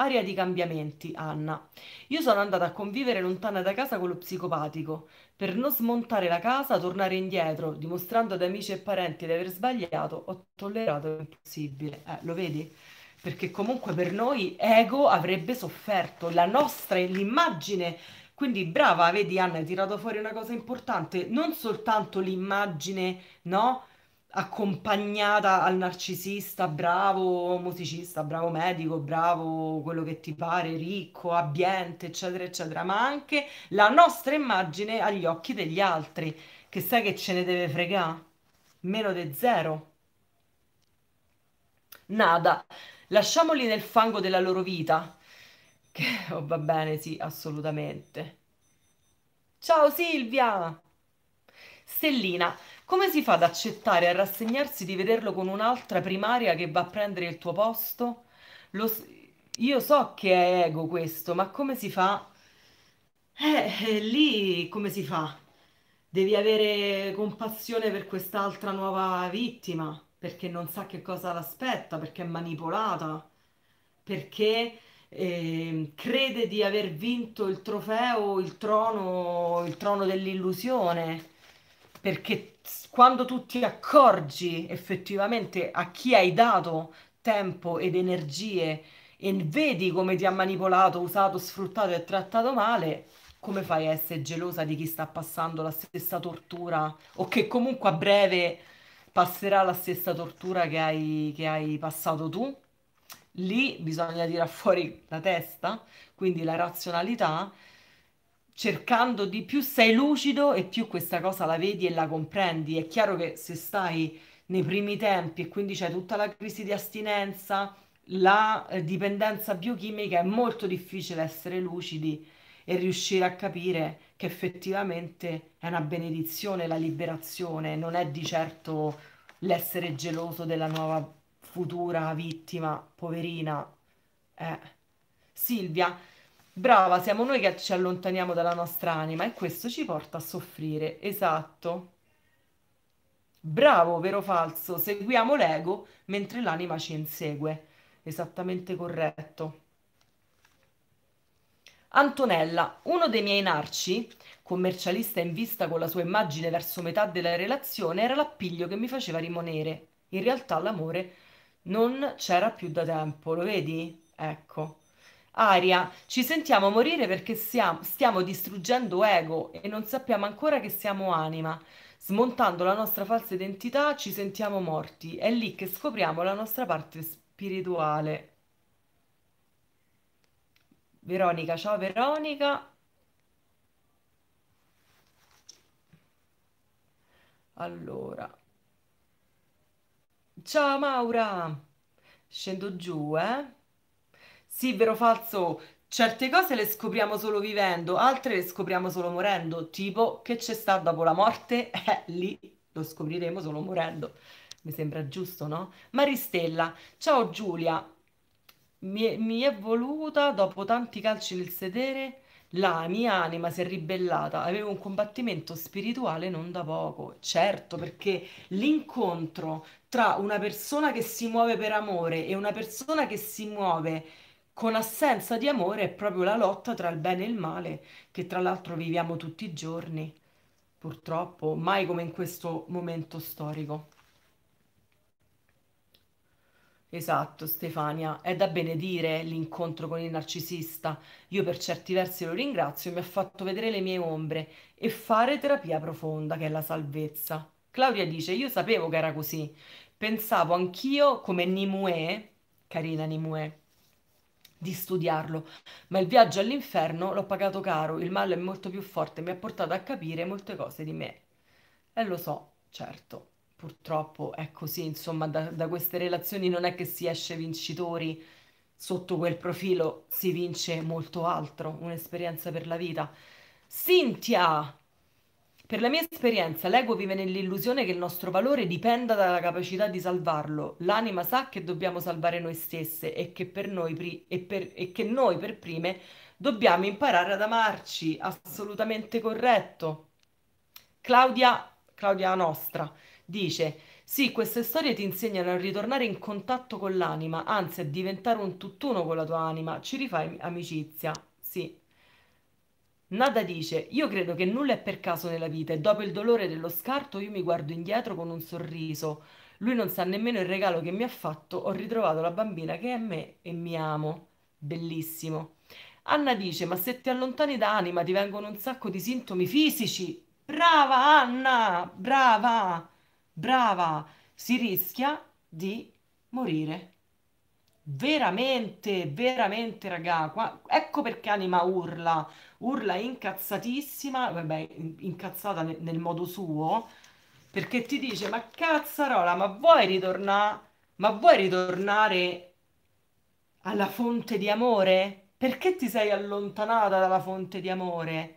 Aria di cambiamenti, Anna. Io sono andata a convivere lontana da casa con lo psicopatico, per non smontare la casa, tornare indietro, dimostrando ad amici e parenti di aver sbagliato, ho tollerato l'impossibile. Eh, lo vedi? Perché comunque per noi ego avrebbe sofferto, la nostra è l'immagine. Quindi brava, vedi Anna, hai tirato fuori una cosa importante, non soltanto l'immagine, no? accompagnata al narcisista, bravo musicista, bravo medico, bravo quello che ti pare, ricco, abbiente, eccetera, eccetera, ma anche la nostra immagine agli occhi degli altri, che sai che ce ne deve fregare? Meno di zero. Nada, lasciamoli nel fango della loro vita. Che oh, va bene, sì, assolutamente. Ciao Silvia! Stellina, come si fa ad accettare e a rassegnarsi di vederlo con un'altra primaria che va a prendere il tuo posto? Lo, io so che è ego questo, ma come si fa? Eh, eh, lì come si fa? Devi avere compassione per quest'altra nuova vittima, perché non sa che cosa l'aspetta, perché è manipolata, perché eh, crede di aver vinto il trofeo, il trono, il trono dell'illusione, perché quando tu ti accorgi effettivamente a chi hai dato tempo ed energie e vedi come ti ha manipolato, usato, sfruttato e trattato male, come fai a essere gelosa di chi sta passando la stessa tortura o che comunque a breve passerà la stessa tortura che hai, che hai passato tu? Lì bisogna tirare fuori la testa, quindi la razionalità cercando di più sei lucido e più questa cosa la vedi e la comprendi. È chiaro che se stai nei primi tempi e quindi c'è tutta la crisi di astinenza, la eh, dipendenza biochimica, è molto difficile essere lucidi e riuscire a capire che effettivamente è una benedizione la liberazione, non è di certo l'essere geloso della nuova futura vittima, poverina. Eh. Silvia, Brava, siamo noi che ci allontaniamo dalla nostra anima e questo ci porta a soffrire. Esatto. Bravo, vero o falso? Seguiamo l'ego mentre l'anima ci insegue. Esattamente corretto. Antonella, uno dei miei narci, commercialista in vista con la sua immagine verso metà della relazione, era l'appiglio che mi faceva rimanere. In realtà l'amore non c'era più da tempo, lo vedi? Ecco. Aria, ci sentiamo morire perché siamo- stiamo distruggendo ego e non sappiamo ancora che siamo anima. Smontando la nostra falsa identità ci sentiamo morti. È lì che scopriamo la nostra parte spirituale. Veronica, ciao Veronica. Allora. Ciao Maura. Scendo giù, eh. Sì, vero o falso? Certe cose le scopriamo solo vivendo, altre le scopriamo solo morendo, tipo che c'è sta dopo la morte, eh, lì lo scopriremo solo morendo. Mi sembra giusto, no? Maristella, ciao Giulia, mi, mi è voluta dopo tanti calci nel sedere, la mia anima si è ribellata, avevo un combattimento spirituale non da poco, certo, perché l'incontro tra una persona che si muove per amore e una persona che si muove per con assenza di amore è proprio la lotta tra il bene e il male, che tra l'altro viviamo tutti i giorni, purtroppo, mai come in questo momento storico. Esatto, Stefania, è da benedire l'incontro con il narcisista. Io per certi versi lo ringrazio, mi ha fatto vedere le mie ombre e fare terapia profonda, che è la salvezza. Claudia dice, io sapevo che era così, pensavo anch'io come Nimue, carina Nimue, di studiarlo, ma il viaggio all'inferno l'ho pagato caro, il male è molto più forte, mi ha portato a capire molte cose di me. E lo so, certo, purtroppo è così, insomma, da, da queste relazioni non è che si esce vincitori, sotto quel profilo si vince molto altro, un'esperienza per la vita. Cintia! Per la mia esperienza, l'ego vive nell'illusione che il nostro valore dipenda dalla capacità di salvarlo. L'anima sa che dobbiamo salvare noi stesse e che, per noi, pri- e per- e che noi per prime dobbiamo imparare ad amarci. Assolutamente corretto. Claudia, Claudia nostra, dice: Sì, queste storie ti insegnano a ritornare in contatto con l'anima, anzi a diventare un tutt'uno con la tua anima. Ci rifai amicizia. Sì, Nada dice, io credo che nulla è per caso nella vita e dopo il dolore dello scarto io mi guardo indietro con un sorriso. Lui non sa nemmeno il regalo che mi ha fatto, ho ritrovato la bambina che è a me e mi amo. Bellissimo. Anna dice, ma se ti allontani da anima ti vengono un sacco di sintomi fisici. Brava Anna, brava, brava. Si rischia di morire. Veramente, veramente, raga. Qua... Ecco perché anima urla urla incazzatissima, vabbè, incazzata nel, nel modo suo, perché ti dice, ma cazzarola, ma vuoi ritornare, ma vuoi ritornare alla fonte di amore? Perché ti sei allontanata dalla fonte di amore?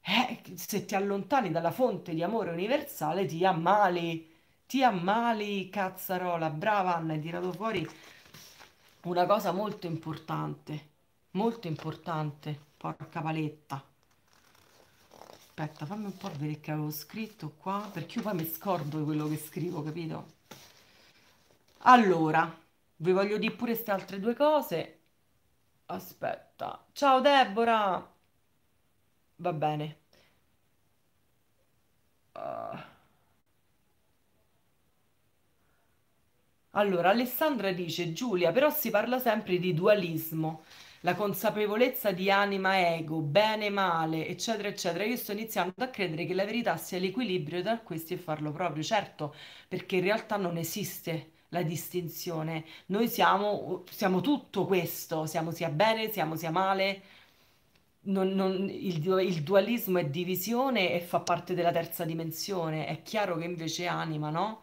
Eh, se ti allontani dalla fonte di amore universale ti ammali, ti ammali, cazzarola. Brava Anna, hai tirato fuori una cosa molto importante molto importante porca paletta aspetta fammi un po' vedere che avevo scritto qua perché io poi mi scordo di quello che scrivo capito allora vi voglio dire pure queste altre due cose aspetta ciao Deborah va bene ah. Allora, Alessandra dice, Giulia, però si parla sempre di dualismo la consapevolezza di anima, ego, bene, male, eccetera, eccetera, io sto iniziando a credere che la verità sia l'equilibrio tra questi e farlo proprio, certo, perché in realtà non esiste la distinzione, noi siamo, siamo tutto questo, siamo sia bene, siamo sia male, non, non, il, il, dualismo è divisione e fa parte della terza dimensione, è chiaro che invece è anima, no?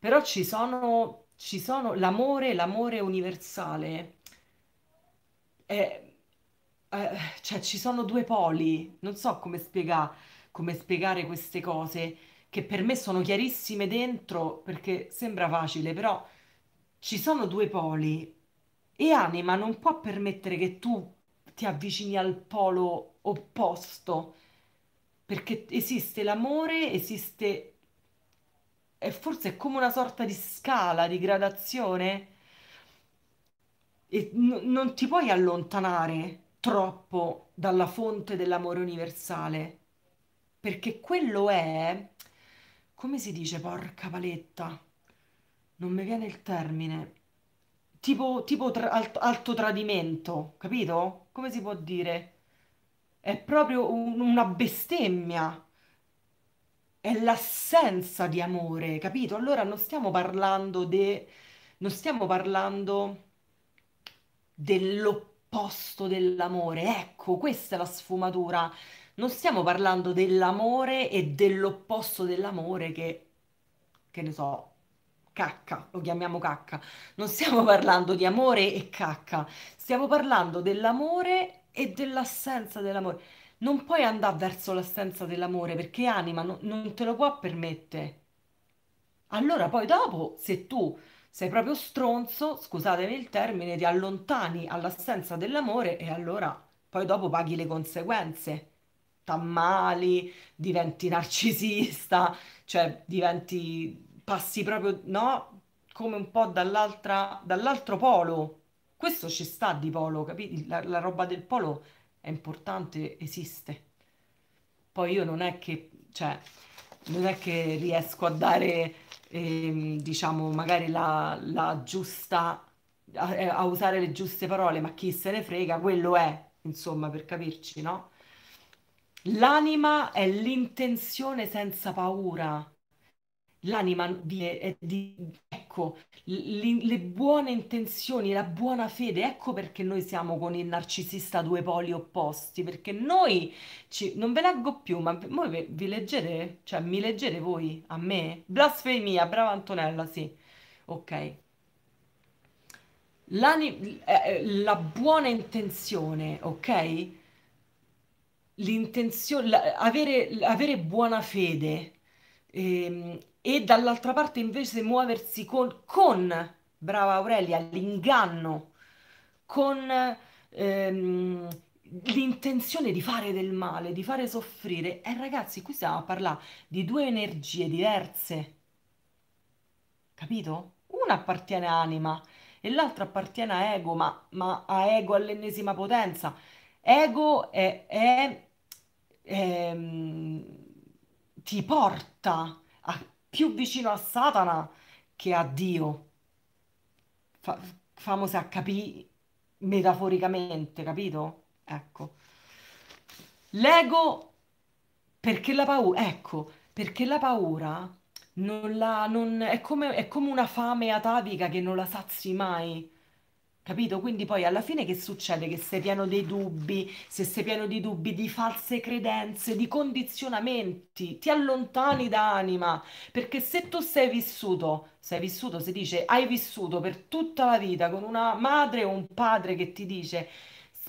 Però ci sono, ci sono l'amore, l'amore universale eh, eh, cioè ci sono due poli, non so come spiega- come spiegare queste cose che per me sono chiarissime dentro perché sembra facile, però ci sono due poli e anima non può permettere che tu ti avvicini al polo opposto perché esiste l'amore, esiste... e forse è come una sorta di scala, di gradazione e n- non ti puoi allontanare troppo dalla fonte dell'amore universale, perché quello è, come si dice, porca paletta, non mi viene il termine, tipo, tipo tra- alt- alto tradimento, capito? Come si può dire? È proprio un- una bestemmia, è l'assenza di amore, capito? Allora non stiamo parlando di... non stiamo parlando dell'opposto dell'amore. Ecco, questa è la sfumatura. Non stiamo parlando dell'amore e dell'opposto dell'amore che, che ne so, cacca, lo chiamiamo cacca. Non stiamo parlando di amore e cacca, stiamo parlando dell'amore e dell'assenza dell'amore. Non puoi andare verso l'assenza dell'amore perché anima no- non te lo può permettere. Allora poi dopo, se tu sei proprio stronzo, scusatemi il termine, ti allontani all'assenza dell'amore e allora poi dopo paghi le conseguenze. T'ammali, diventi narcisista, cioè diventi, passi proprio, no? Come un po' dall'altra, dall'altro polo. Questo ci sta di polo, capito? La, la roba del polo è importante, esiste. Poi io non è che, cioè, non è che riesco a dare ehm, diciamo, magari la, la giusta, a, eh, a usare le giuste parole, ma chi se ne frega, quello è, insomma, per capirci, no? L'anima è l'intenzione senza paura. L'anima è di, è ecco le, le buone intenzioni, la buona fede, ecco perché noi siamo con il narcisista due poli opposti, perché noi ci, non ve leggo più, ma voi vi leggete, cioè mi leggete voi a me? Blasfemia, brava Antonella, sì. Ok. Eh, eh, la buona intenzione, ok? L'intenzione, avere, avere buona fede, ehm, e dall'altra parte invece muoversi con, con brava Aurelia, l'inganno, con ehm, l'intenzione di fare del male, di fare soffrire. E eh, ragazzi, qui stiamo a parlare di due energie diverse, capito? Una appartiene a anima e l'altra appartiene a ego, ma, ma a ego all'ennesima potenza. Ego è, è, è, ehm, ti porta a più vicino a Satana che a Dio. Fa- famo capì metaforicamente, capito? Ecco. L'ego perché la paura, ecco, perché la paura non la, non, è, come, è come una fame atavica che non la sazi mai. Capito? Quindi poi alla fine che succede? Che sei pieno dei dubbi, se sei pieno di dubbi, di false credenze, di condizionamenti, ti allontani da anima, perché se tu sei vissuto, sei vissuto, si dice, hai vissuto per tutta la vita con una madre o un padre che ti dice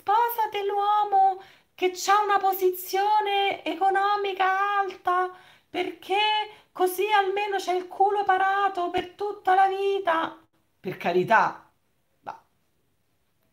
sposate l'uomo che ha una posizione economica alta, perché così almeno c'è il culo parato per tutta la vita. Per carità,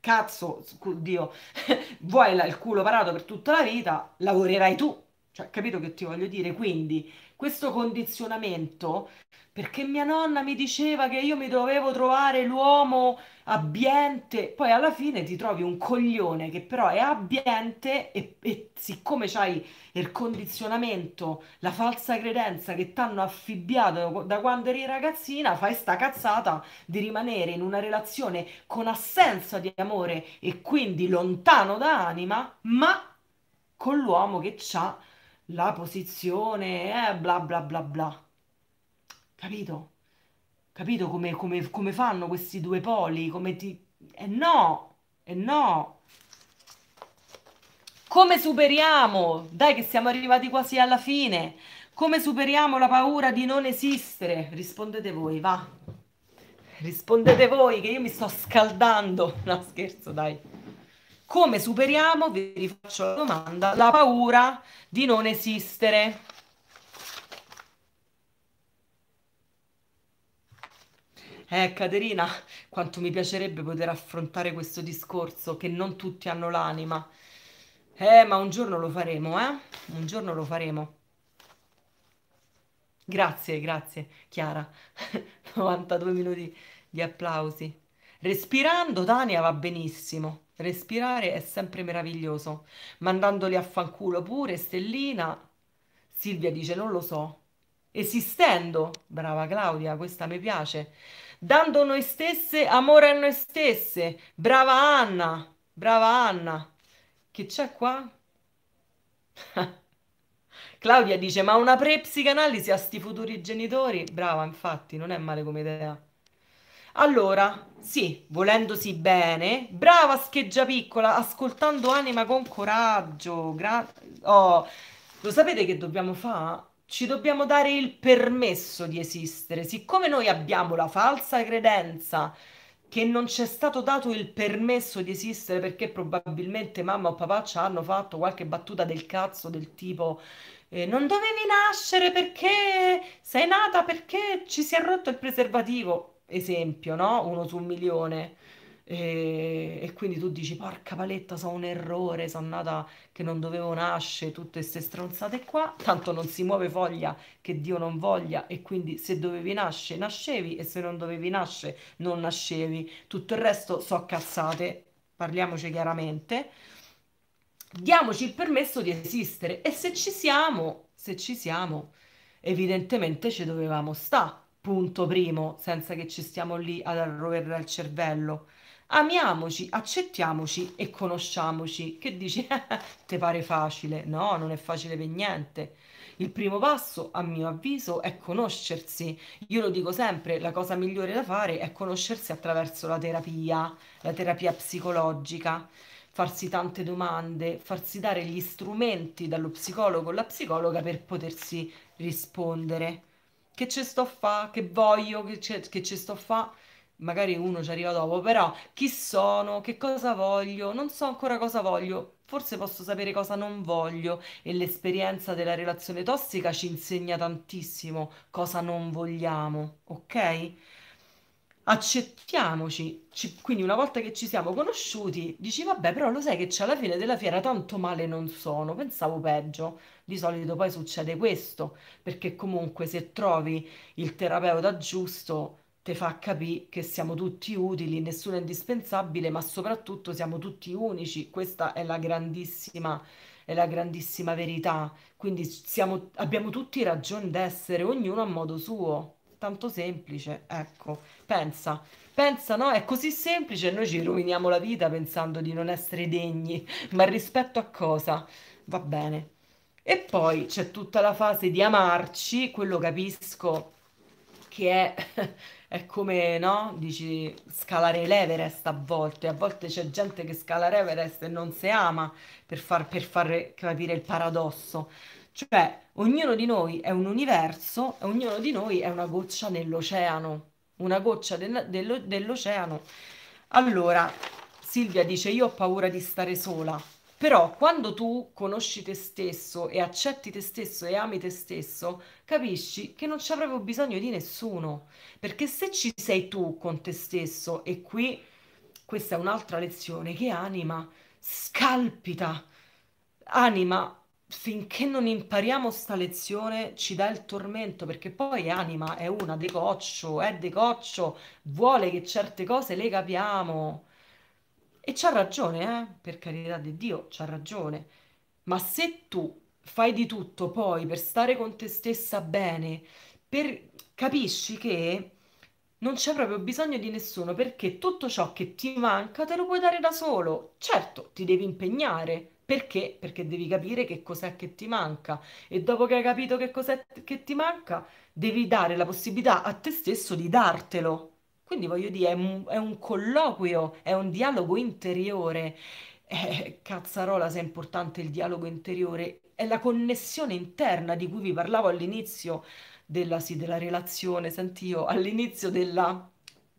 cazzo, Dio, vuoi il culo parato per tutta la vita, lavorerai tu. Cioè, capito che ti voglio dire? Quindi questo condizionamento perché mia nonna mi diceva che io mi dovevo trovare l'uomo abbiente, poi alla fine ti trovi un coglione che però è abbiente e, e siccome c'hai il condizionamento, la falsa credenza che t'hanno affibbiato da quando eri ragazzina, fai sta cazzata di rimanere in una relazione con assenza di amore e quindi lontano da anima, ma con l'uomo che c'ha la posizione, eh, bla bla bla bla. Capito? Capito come, come, come fanno questi due poli? Come ti... E eh no! E eh no! Come superiamo? Dai che siamo arrivati quasi alla fine. Come superiamo la paura di non esistere? Rispondete voi, va. Rispondete voi che io mi sto scaldando. No, scherzo, dai. Come superiamo, vi rifaccio la domanda, la paura di non esistere? Eh, Caterina, quanto mi piacerebbe poter affrontare questo discorso che non tutti hanno l'anima. Eh, ma un giorno lo faremo, eh? Un giorno lo faremo. Grazie, grazie, Chiara. 92 minuti di applausi. Respirando, Tania va benissimo. Respirare è sempre meraviglioso. Mandandoli a fanculo pure, Stellina. Silvia dice: Non lo so. Esistendo, brava Claudia, questa mi piace. Dando noi stesse amore a noi stesse, brava Anna, brava Anna. Che c'è qua? Claudia dice: Ma una prepsicanalisi a sti futuri genitori? Brava, infatti, non è male come idea. Allora, sì, volendosi bene, brava scheggia piccola, ascoltando anima con coraggio. gra- oh, lo sapete che dobbiamo fare? Ci dobbiamo dare il permesso di esistere. Siccome noi abbiamo la falsa credenza che non ci è stato dato il permesso di esistere perché probabilmente mamma o papà ci hanno fatto qualche battuta del cazzo del tipo eh, non dovevi nascere perché sei nata perché ci si è rotto il preservativo esempio, no? Uno su un milione. E, e quindi tu dici, porca paletta, sono un errore, sono nata che non dovevo nascere, tutte queste stronzate qua, tanto non si muove foglia che Dio non voglia e quindi se dovevi nascere, nascevi e se non dovevi nascere, non nascevi. Tutto il resto so cazzate, parliamoci chiaramente. Diamoci il permesso di esistere e se ci siamo, se ci siamo, evidentemente ci dovevamo stare punto primo, senza che ci stiamo lì ad arroverare il cervello. Amiamoci, accettiamoci e conosciamoci. Che dici? Ti pare facile? No, non è facile per niente. Il primo passo, a mio avviso, è conoscersi. Io lo dico sempre, la cosa migliore da fare è conoscersi attraverso la terapia, la terapia psicologica, farsi tante domande, farsi dare gli strumenti dallo psicologo o la psicologa per potersi rispondere che ci sto a fa, che voglio, che, ci sto a fa. Magari uno ci arriva dopo, però chi sono, che cosa voglio, non so ancora cosa voglio, forse posso sapere cosa non voglio e l'esperienza della relazione tossica ci insegna tantissimo cosa non vogliamo, ok? accettiamoci. Ci, quindi una volta che ci siamo conosciuti, dici vabbè, però lo sai che c'è alla fine della fiera tanto male non sono, pensavo peggio. Di solito poi succede questo, perché comunque se trovi il terapeuta giusto te fa capire che siamo tutti utili, nessuno è indispensabile, ma soprattutto siamo tutti unici. Questa è la grandissima, è la grandissima verità. Quindi siamo, abbiamo tutti ragione d'essere, ognuno a modo suo. Tanto semplice, ecco, pensa, pensa, no? È così semplice, noi ci ruiniamo la vita pensando di non essere degni, ma rispetto a cosa? Va bene. E poi c'è tutta la fase di amarci, quello capisco che è, è come, no? Dici, scalare l'Everest a volte, a volte c'è gente che scala l'Everest e non si ama, per far, per far capire il paradosso. Cioè, ognuno di noi è un universo, ognuno di noi è una goccia nell'oceano, una goccia de, de, dell'oceano. Allora, Silvia dice, io ho paura di stare sola però quando tu conosci te stesso e accetti te stesso e ami te stesso, capisci che non c'è proprio bisogno di nessuno, perché se ci sei tu con te stesso, e qui questa è un'altra lezione che anima, scalpita, anima, finché non impariamo sta lezione ci dà il tormento, perché poi anima è una decoccio, è decoccio, vuole che certe cose le capiamo e c'ha ragione, eh? Per carità di Dio, c'ha ragione. Ma se tu fai di tutto poi per stare con te stessa bene, per... capisci che non c'è proprio bisogno di nessuno perché tutto ciò che ti manca te lo puoi dare da solo. Certo, ti devi impegnare. Perché? Perché devi capire che cos'è che ti manca e dopo che hai capito che cos'è che ti manca, devi dare la possibilità a te stesso di dartelo. Quindi voglio dire, è un, è un colloquio, è un dialogo interiore. Eh, cazzarola se è importante il dialogo interiore, è la connessione interna di cui vi parlavo all'inizio della, sì, della relazione, senti io, all'inizio della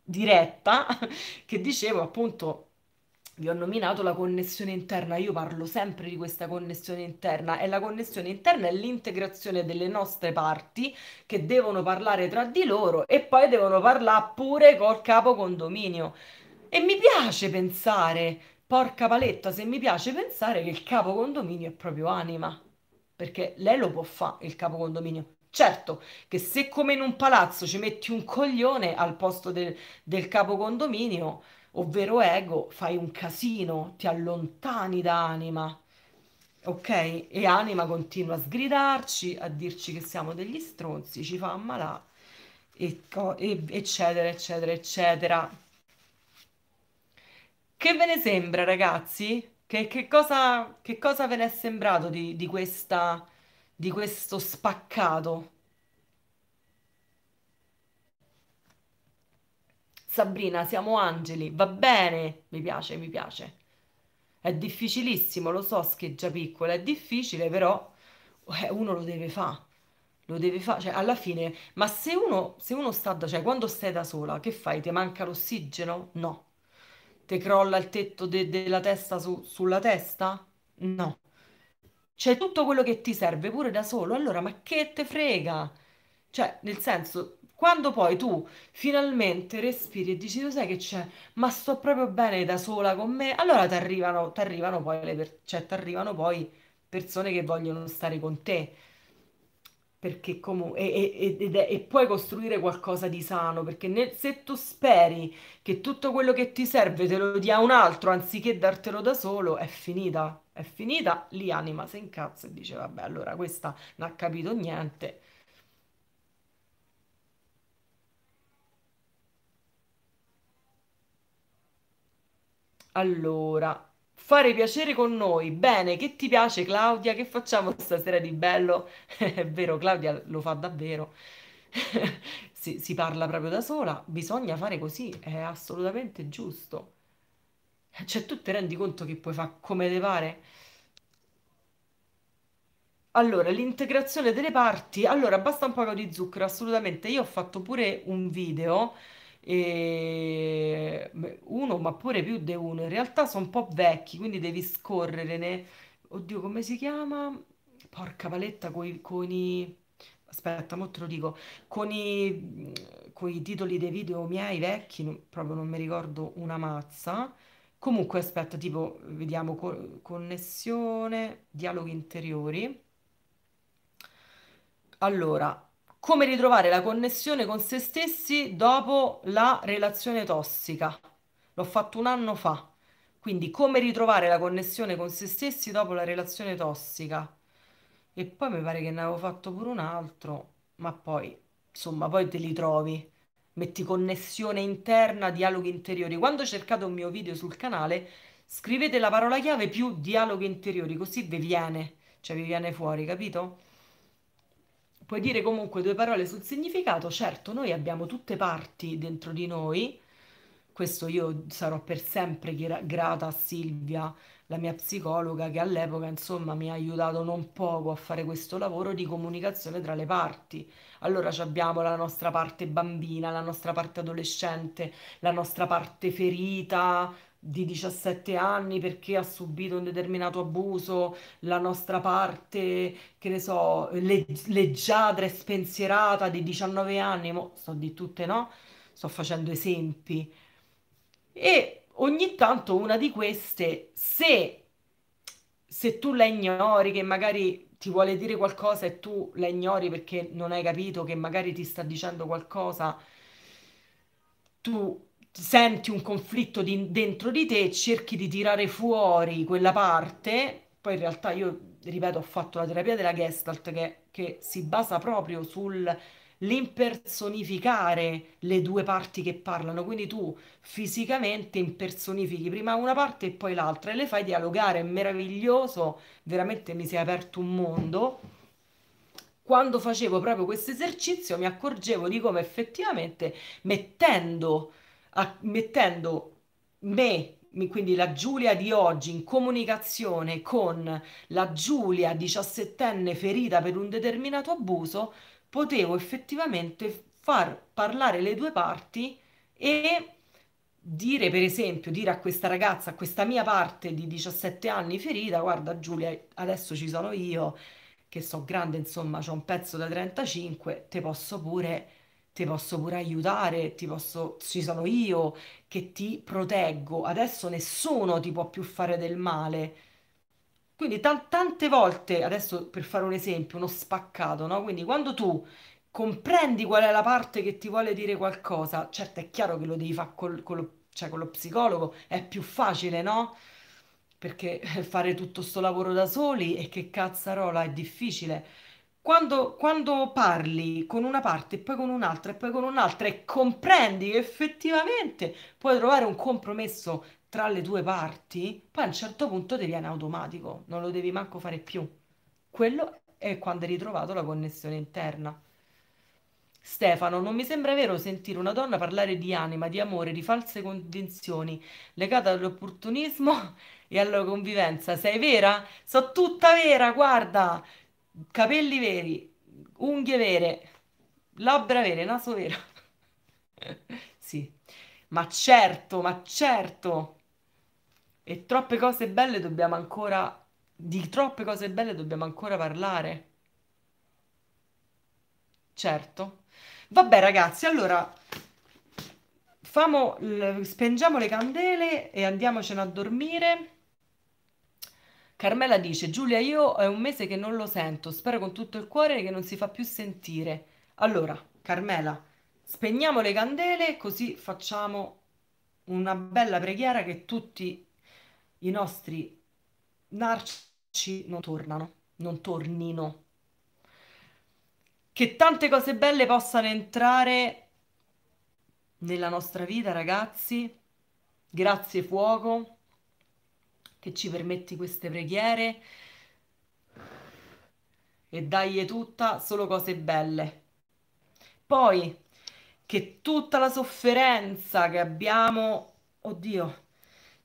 diretta, che dicevo appunto vi ho nominato la connessione interna, io parlo sempre di questa connessione interna e la connessione interna è l'integrazione delle nostre parti che devono parlare tra di loro e poi devono parlare pure col capo condominio. E mi piace pensare, porca paletta, se mi piace pensare che il capo condominio è proprio anima, perché lei lo può fare il capo condominio, Certo che se come in un palazzo ci metti un coglione al posto del, del condominio, ovvero ego, fai un casino, ti allontani da anima, ok? E anima continua a sgridarci, a dirci che siamo degli stronzi, ci fa ammalare, eccetera, eccetera, eccetera. Che ve ne sembra, ragazzi? Che, che, cosa, che cosa ve ne è sembrato di, di, questa, di questo spaccato? Sabrina, siamo angeli, va bene, mi piace, mi piace. È difficilissimo, lo so, scheggia piccola, è difficile, però eh, uno lo deve fare. Lo deve fare, cioè alla fine, ma se uno, se uno sta da, cioè quando stai da sola, che fai? Ti manca l'ossigeno? No. Ti crolla il tetto de- della testa su- sulla testa? No. C'è tutto quello che ti serve pure da solo, allora ma che te frega? Cioè, nel senso, quando poi tu finalmente respiri e dici, lo sai che c'è, ma sto proprio bene da sola con me, allora ti arrivano poi le per- cioè, t'arrivano poi persone che vogliono stare con te. Perché comunque e, e, e, e puoi costruire qualcosa di sano, perché nel- se tu speri che tutto quello che ti serve te lo dia un altro anziché dartelo da solo, è finita. È finita, lì anima si incazza e dice: Vabbè, allora questa non ha capito niente Allora, fare piacere con noi. Bene, che ti piace Claudia? Che facciamo stasera di bello? È vero, Claudia lo fa davvero. si, si parla proprio da sola, bisogna fare così, è assolutamente giusto. Cioè, tu ti rendi conto che puoi fare come te pare? Allora, l'integrazione delle parti. Allora, basta un po' di zucchero, assolutamente. Io ho fatto pure un video e uno ma pure più di uno, in realtà sono un po' vecchi, quindi devi scorrere, ne... oddio come si chiama? Porca paletta coi- con i... Aspetta, mo te lo dico, con i, con i titoli dei video miei vecchi, non- proprio non mi ricordo una mazza. Comunque, aspetta, tipo, vediamo co- connessione, dialoghi interiori. Allora, come ritrovare la connessione con se stessi dopo la relazione tossica. L'ho fatto un anno fa. Quindi come ritrovare la connessione con se stessi dopo la relazione tossica. E poi mi pare che ne avevo fatto pure un altro, ma poi, insomma, poi te li trovi. Metti connessione interna, dialoghi interiori. Quando cercate un mio video sul canale, scrivete la parola chiave più dialoghi interiori, così vi viene, cioè vi viene fuori, capito? Puoi dire comunque due parole sul significato. Certo, noi abbiamo tutte parti dentro di noi. Questo io sarò per sempre grata a Silvia, la mia psicologa, che all'epoca insomma mi ha aiutato non poco a fare questo lavoro di comunicazione tra le parti. Allora abbiamo la nostra parte bambina, la nostra parte adolescente, la nostra parte ferita, di 17 anni perché ha subito un determinato abuso, la nostra parte, che ne so, le- leggiadra e spensierata di 19 anni, mo, sto di tutte no, sto facendo esempi. E ogni tanto una di queste, se, se tu la ignori, che magari ti vuole dire qualcosa e tu la ignori perché non hai capito che magari ti sta dicendo qualcosa, tu senti un conflitto di- dentro di te, cerchi di tirare fuori quella parte, poi in realtà io, ripeto, ho fatto la terapia della Gestalt che, che si basa proprio sull'impersonificare le due parti che parlano, quindi tu fisicamente impersonifichi prima una parte e poi l'altra e le fai dialogare, è meraviglioso, veramente mi si è aperto un mondo. Quando facevo proprio questo esercizio mi accorgevo di come effettivamente mettendo a, ah, mettendo me, quindi la Giulia di oggi, in comunicazione con la Giulia diciassettenne ferita per un determinato abuso, potevo effettivamente far parlare le due parti e dire per esempio, dire a questa ragazza, a questa mia parte di 17 anni ferita, guarda Giulia, adesso ci sono io, che so grande, insomma, ho un pezzo da 35, te posso pure ti posso pure aiutare, ti posso, ci sono io che ti proteggo, adesso nessuno ti può più fare del male. Quindi tan- tante volte, adesso per fare un esempio, uno spaccato, no? Quindi quando tu comprendi qual è la parte che ti vuole dire qualcosa, certo è chiaro che lo devi fare col, col- cioè, con lo psicologo, è più facile, no? Perché fare tutto sto lavoro da soli e che cazzarola è difficile quando, quando parli con una parte e poi con un'altra e poi con un'altra e comprendi che effettivamente puoi trovare un compromesso tra le due parti, poi a un certo punto ti viene automatico, non lo devi manco fare più. Quello è quando hai ritrovato la connessione interna. Stefano, non mi sembra vero sentire una donna parlare di anima, di amore, di false convinzioni legate all'opportunismo e alla convivenza. Sei vera? So tutta vera, guarda! capelli veri, unghie vere, labbra vere, naso vero. sì, ma certo, ma certo. E troppe cose belle dobbiamo ancora di troppe cose belle dobbiamo ancora parlare. Certo. Vabbè ragazzi, allora famo, spengiamo le candele e andiamocene a dormire. Carmela dice: Giulia, io è un mese che non lo sento, spero con tutto il cuore che non si fa più sentire. Allora, Carmela, spegniamo le candele così facciamo una bella preghiera che tutti i nostri narci non tornano, non tornino. Che tante cose belle possano entrare nella nostra vita, ragazzi. Grazie fuoco che ci permetti queste preghiere e dagli tutta solo cose belle. Poi che tutta la sofferenza che abbiamo, oddio,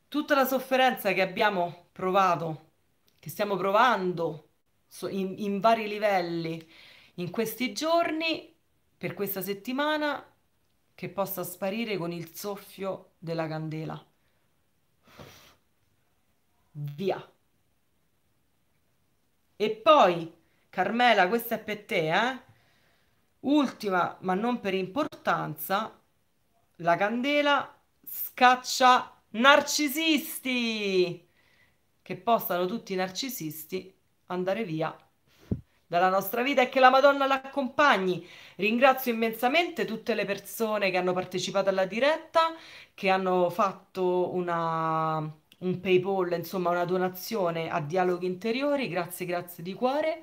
tutta la sofferenza che abbiamo provato, che stiamo provando in, in vari livelli in questi giorni, per questa settimana, che possa sparire con il soffio della candela via. E poi, Carmela, questa è per te, eh? Ultima, ma non per importanza, la candela scaccia narcisisti, che possano tutti i narcisisti andare via dalla nostra vita e che la Madonna l'accompagni. Ringrazio immensamente tutte le persone che hanno partecipato alla diretta, che hanno fatto una un PayPal, insomma una donazione a Dialoghi Interiori, grazie, grazie di cuore.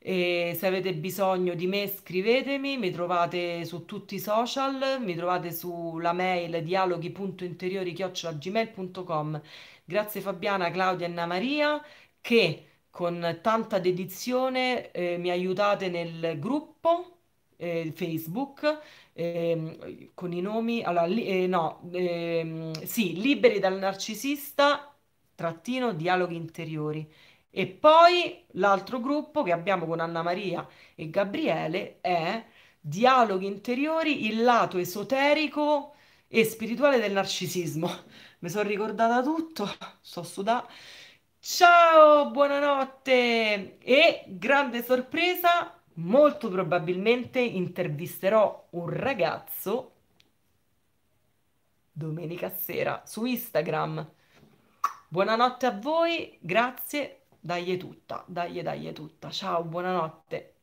E se avete bisogno di me scrivetemi, mi trovate su tutti i social, mi trovate sulla mail dialoghi.interiori.gmail.com. Grazie Fabiana, Claudia e Anna Maria che con tanta dedizione eh, mi aiutate nel gruppo eh, Facebook ehm, con i nomi, allora, li, eh, no, ehm, sì, liberi dal narcisista, trattino, dialoghi interiori. E poi l'altro gruppo che abbiamo con Anna Maria e Gabriele è dialoghi interiori, il lato esoterico e spirituale del narcisismo. Mi sono ricordata tutto, sto sudando. Ciao, buonanotte e grande sorpresa molto probabilmente intervisterò un ragazzo domenica sera su Instagram. Buonanotte a voi, grazie, dagli tutta, dagli, dagli tutta. Ciao, buonanotte.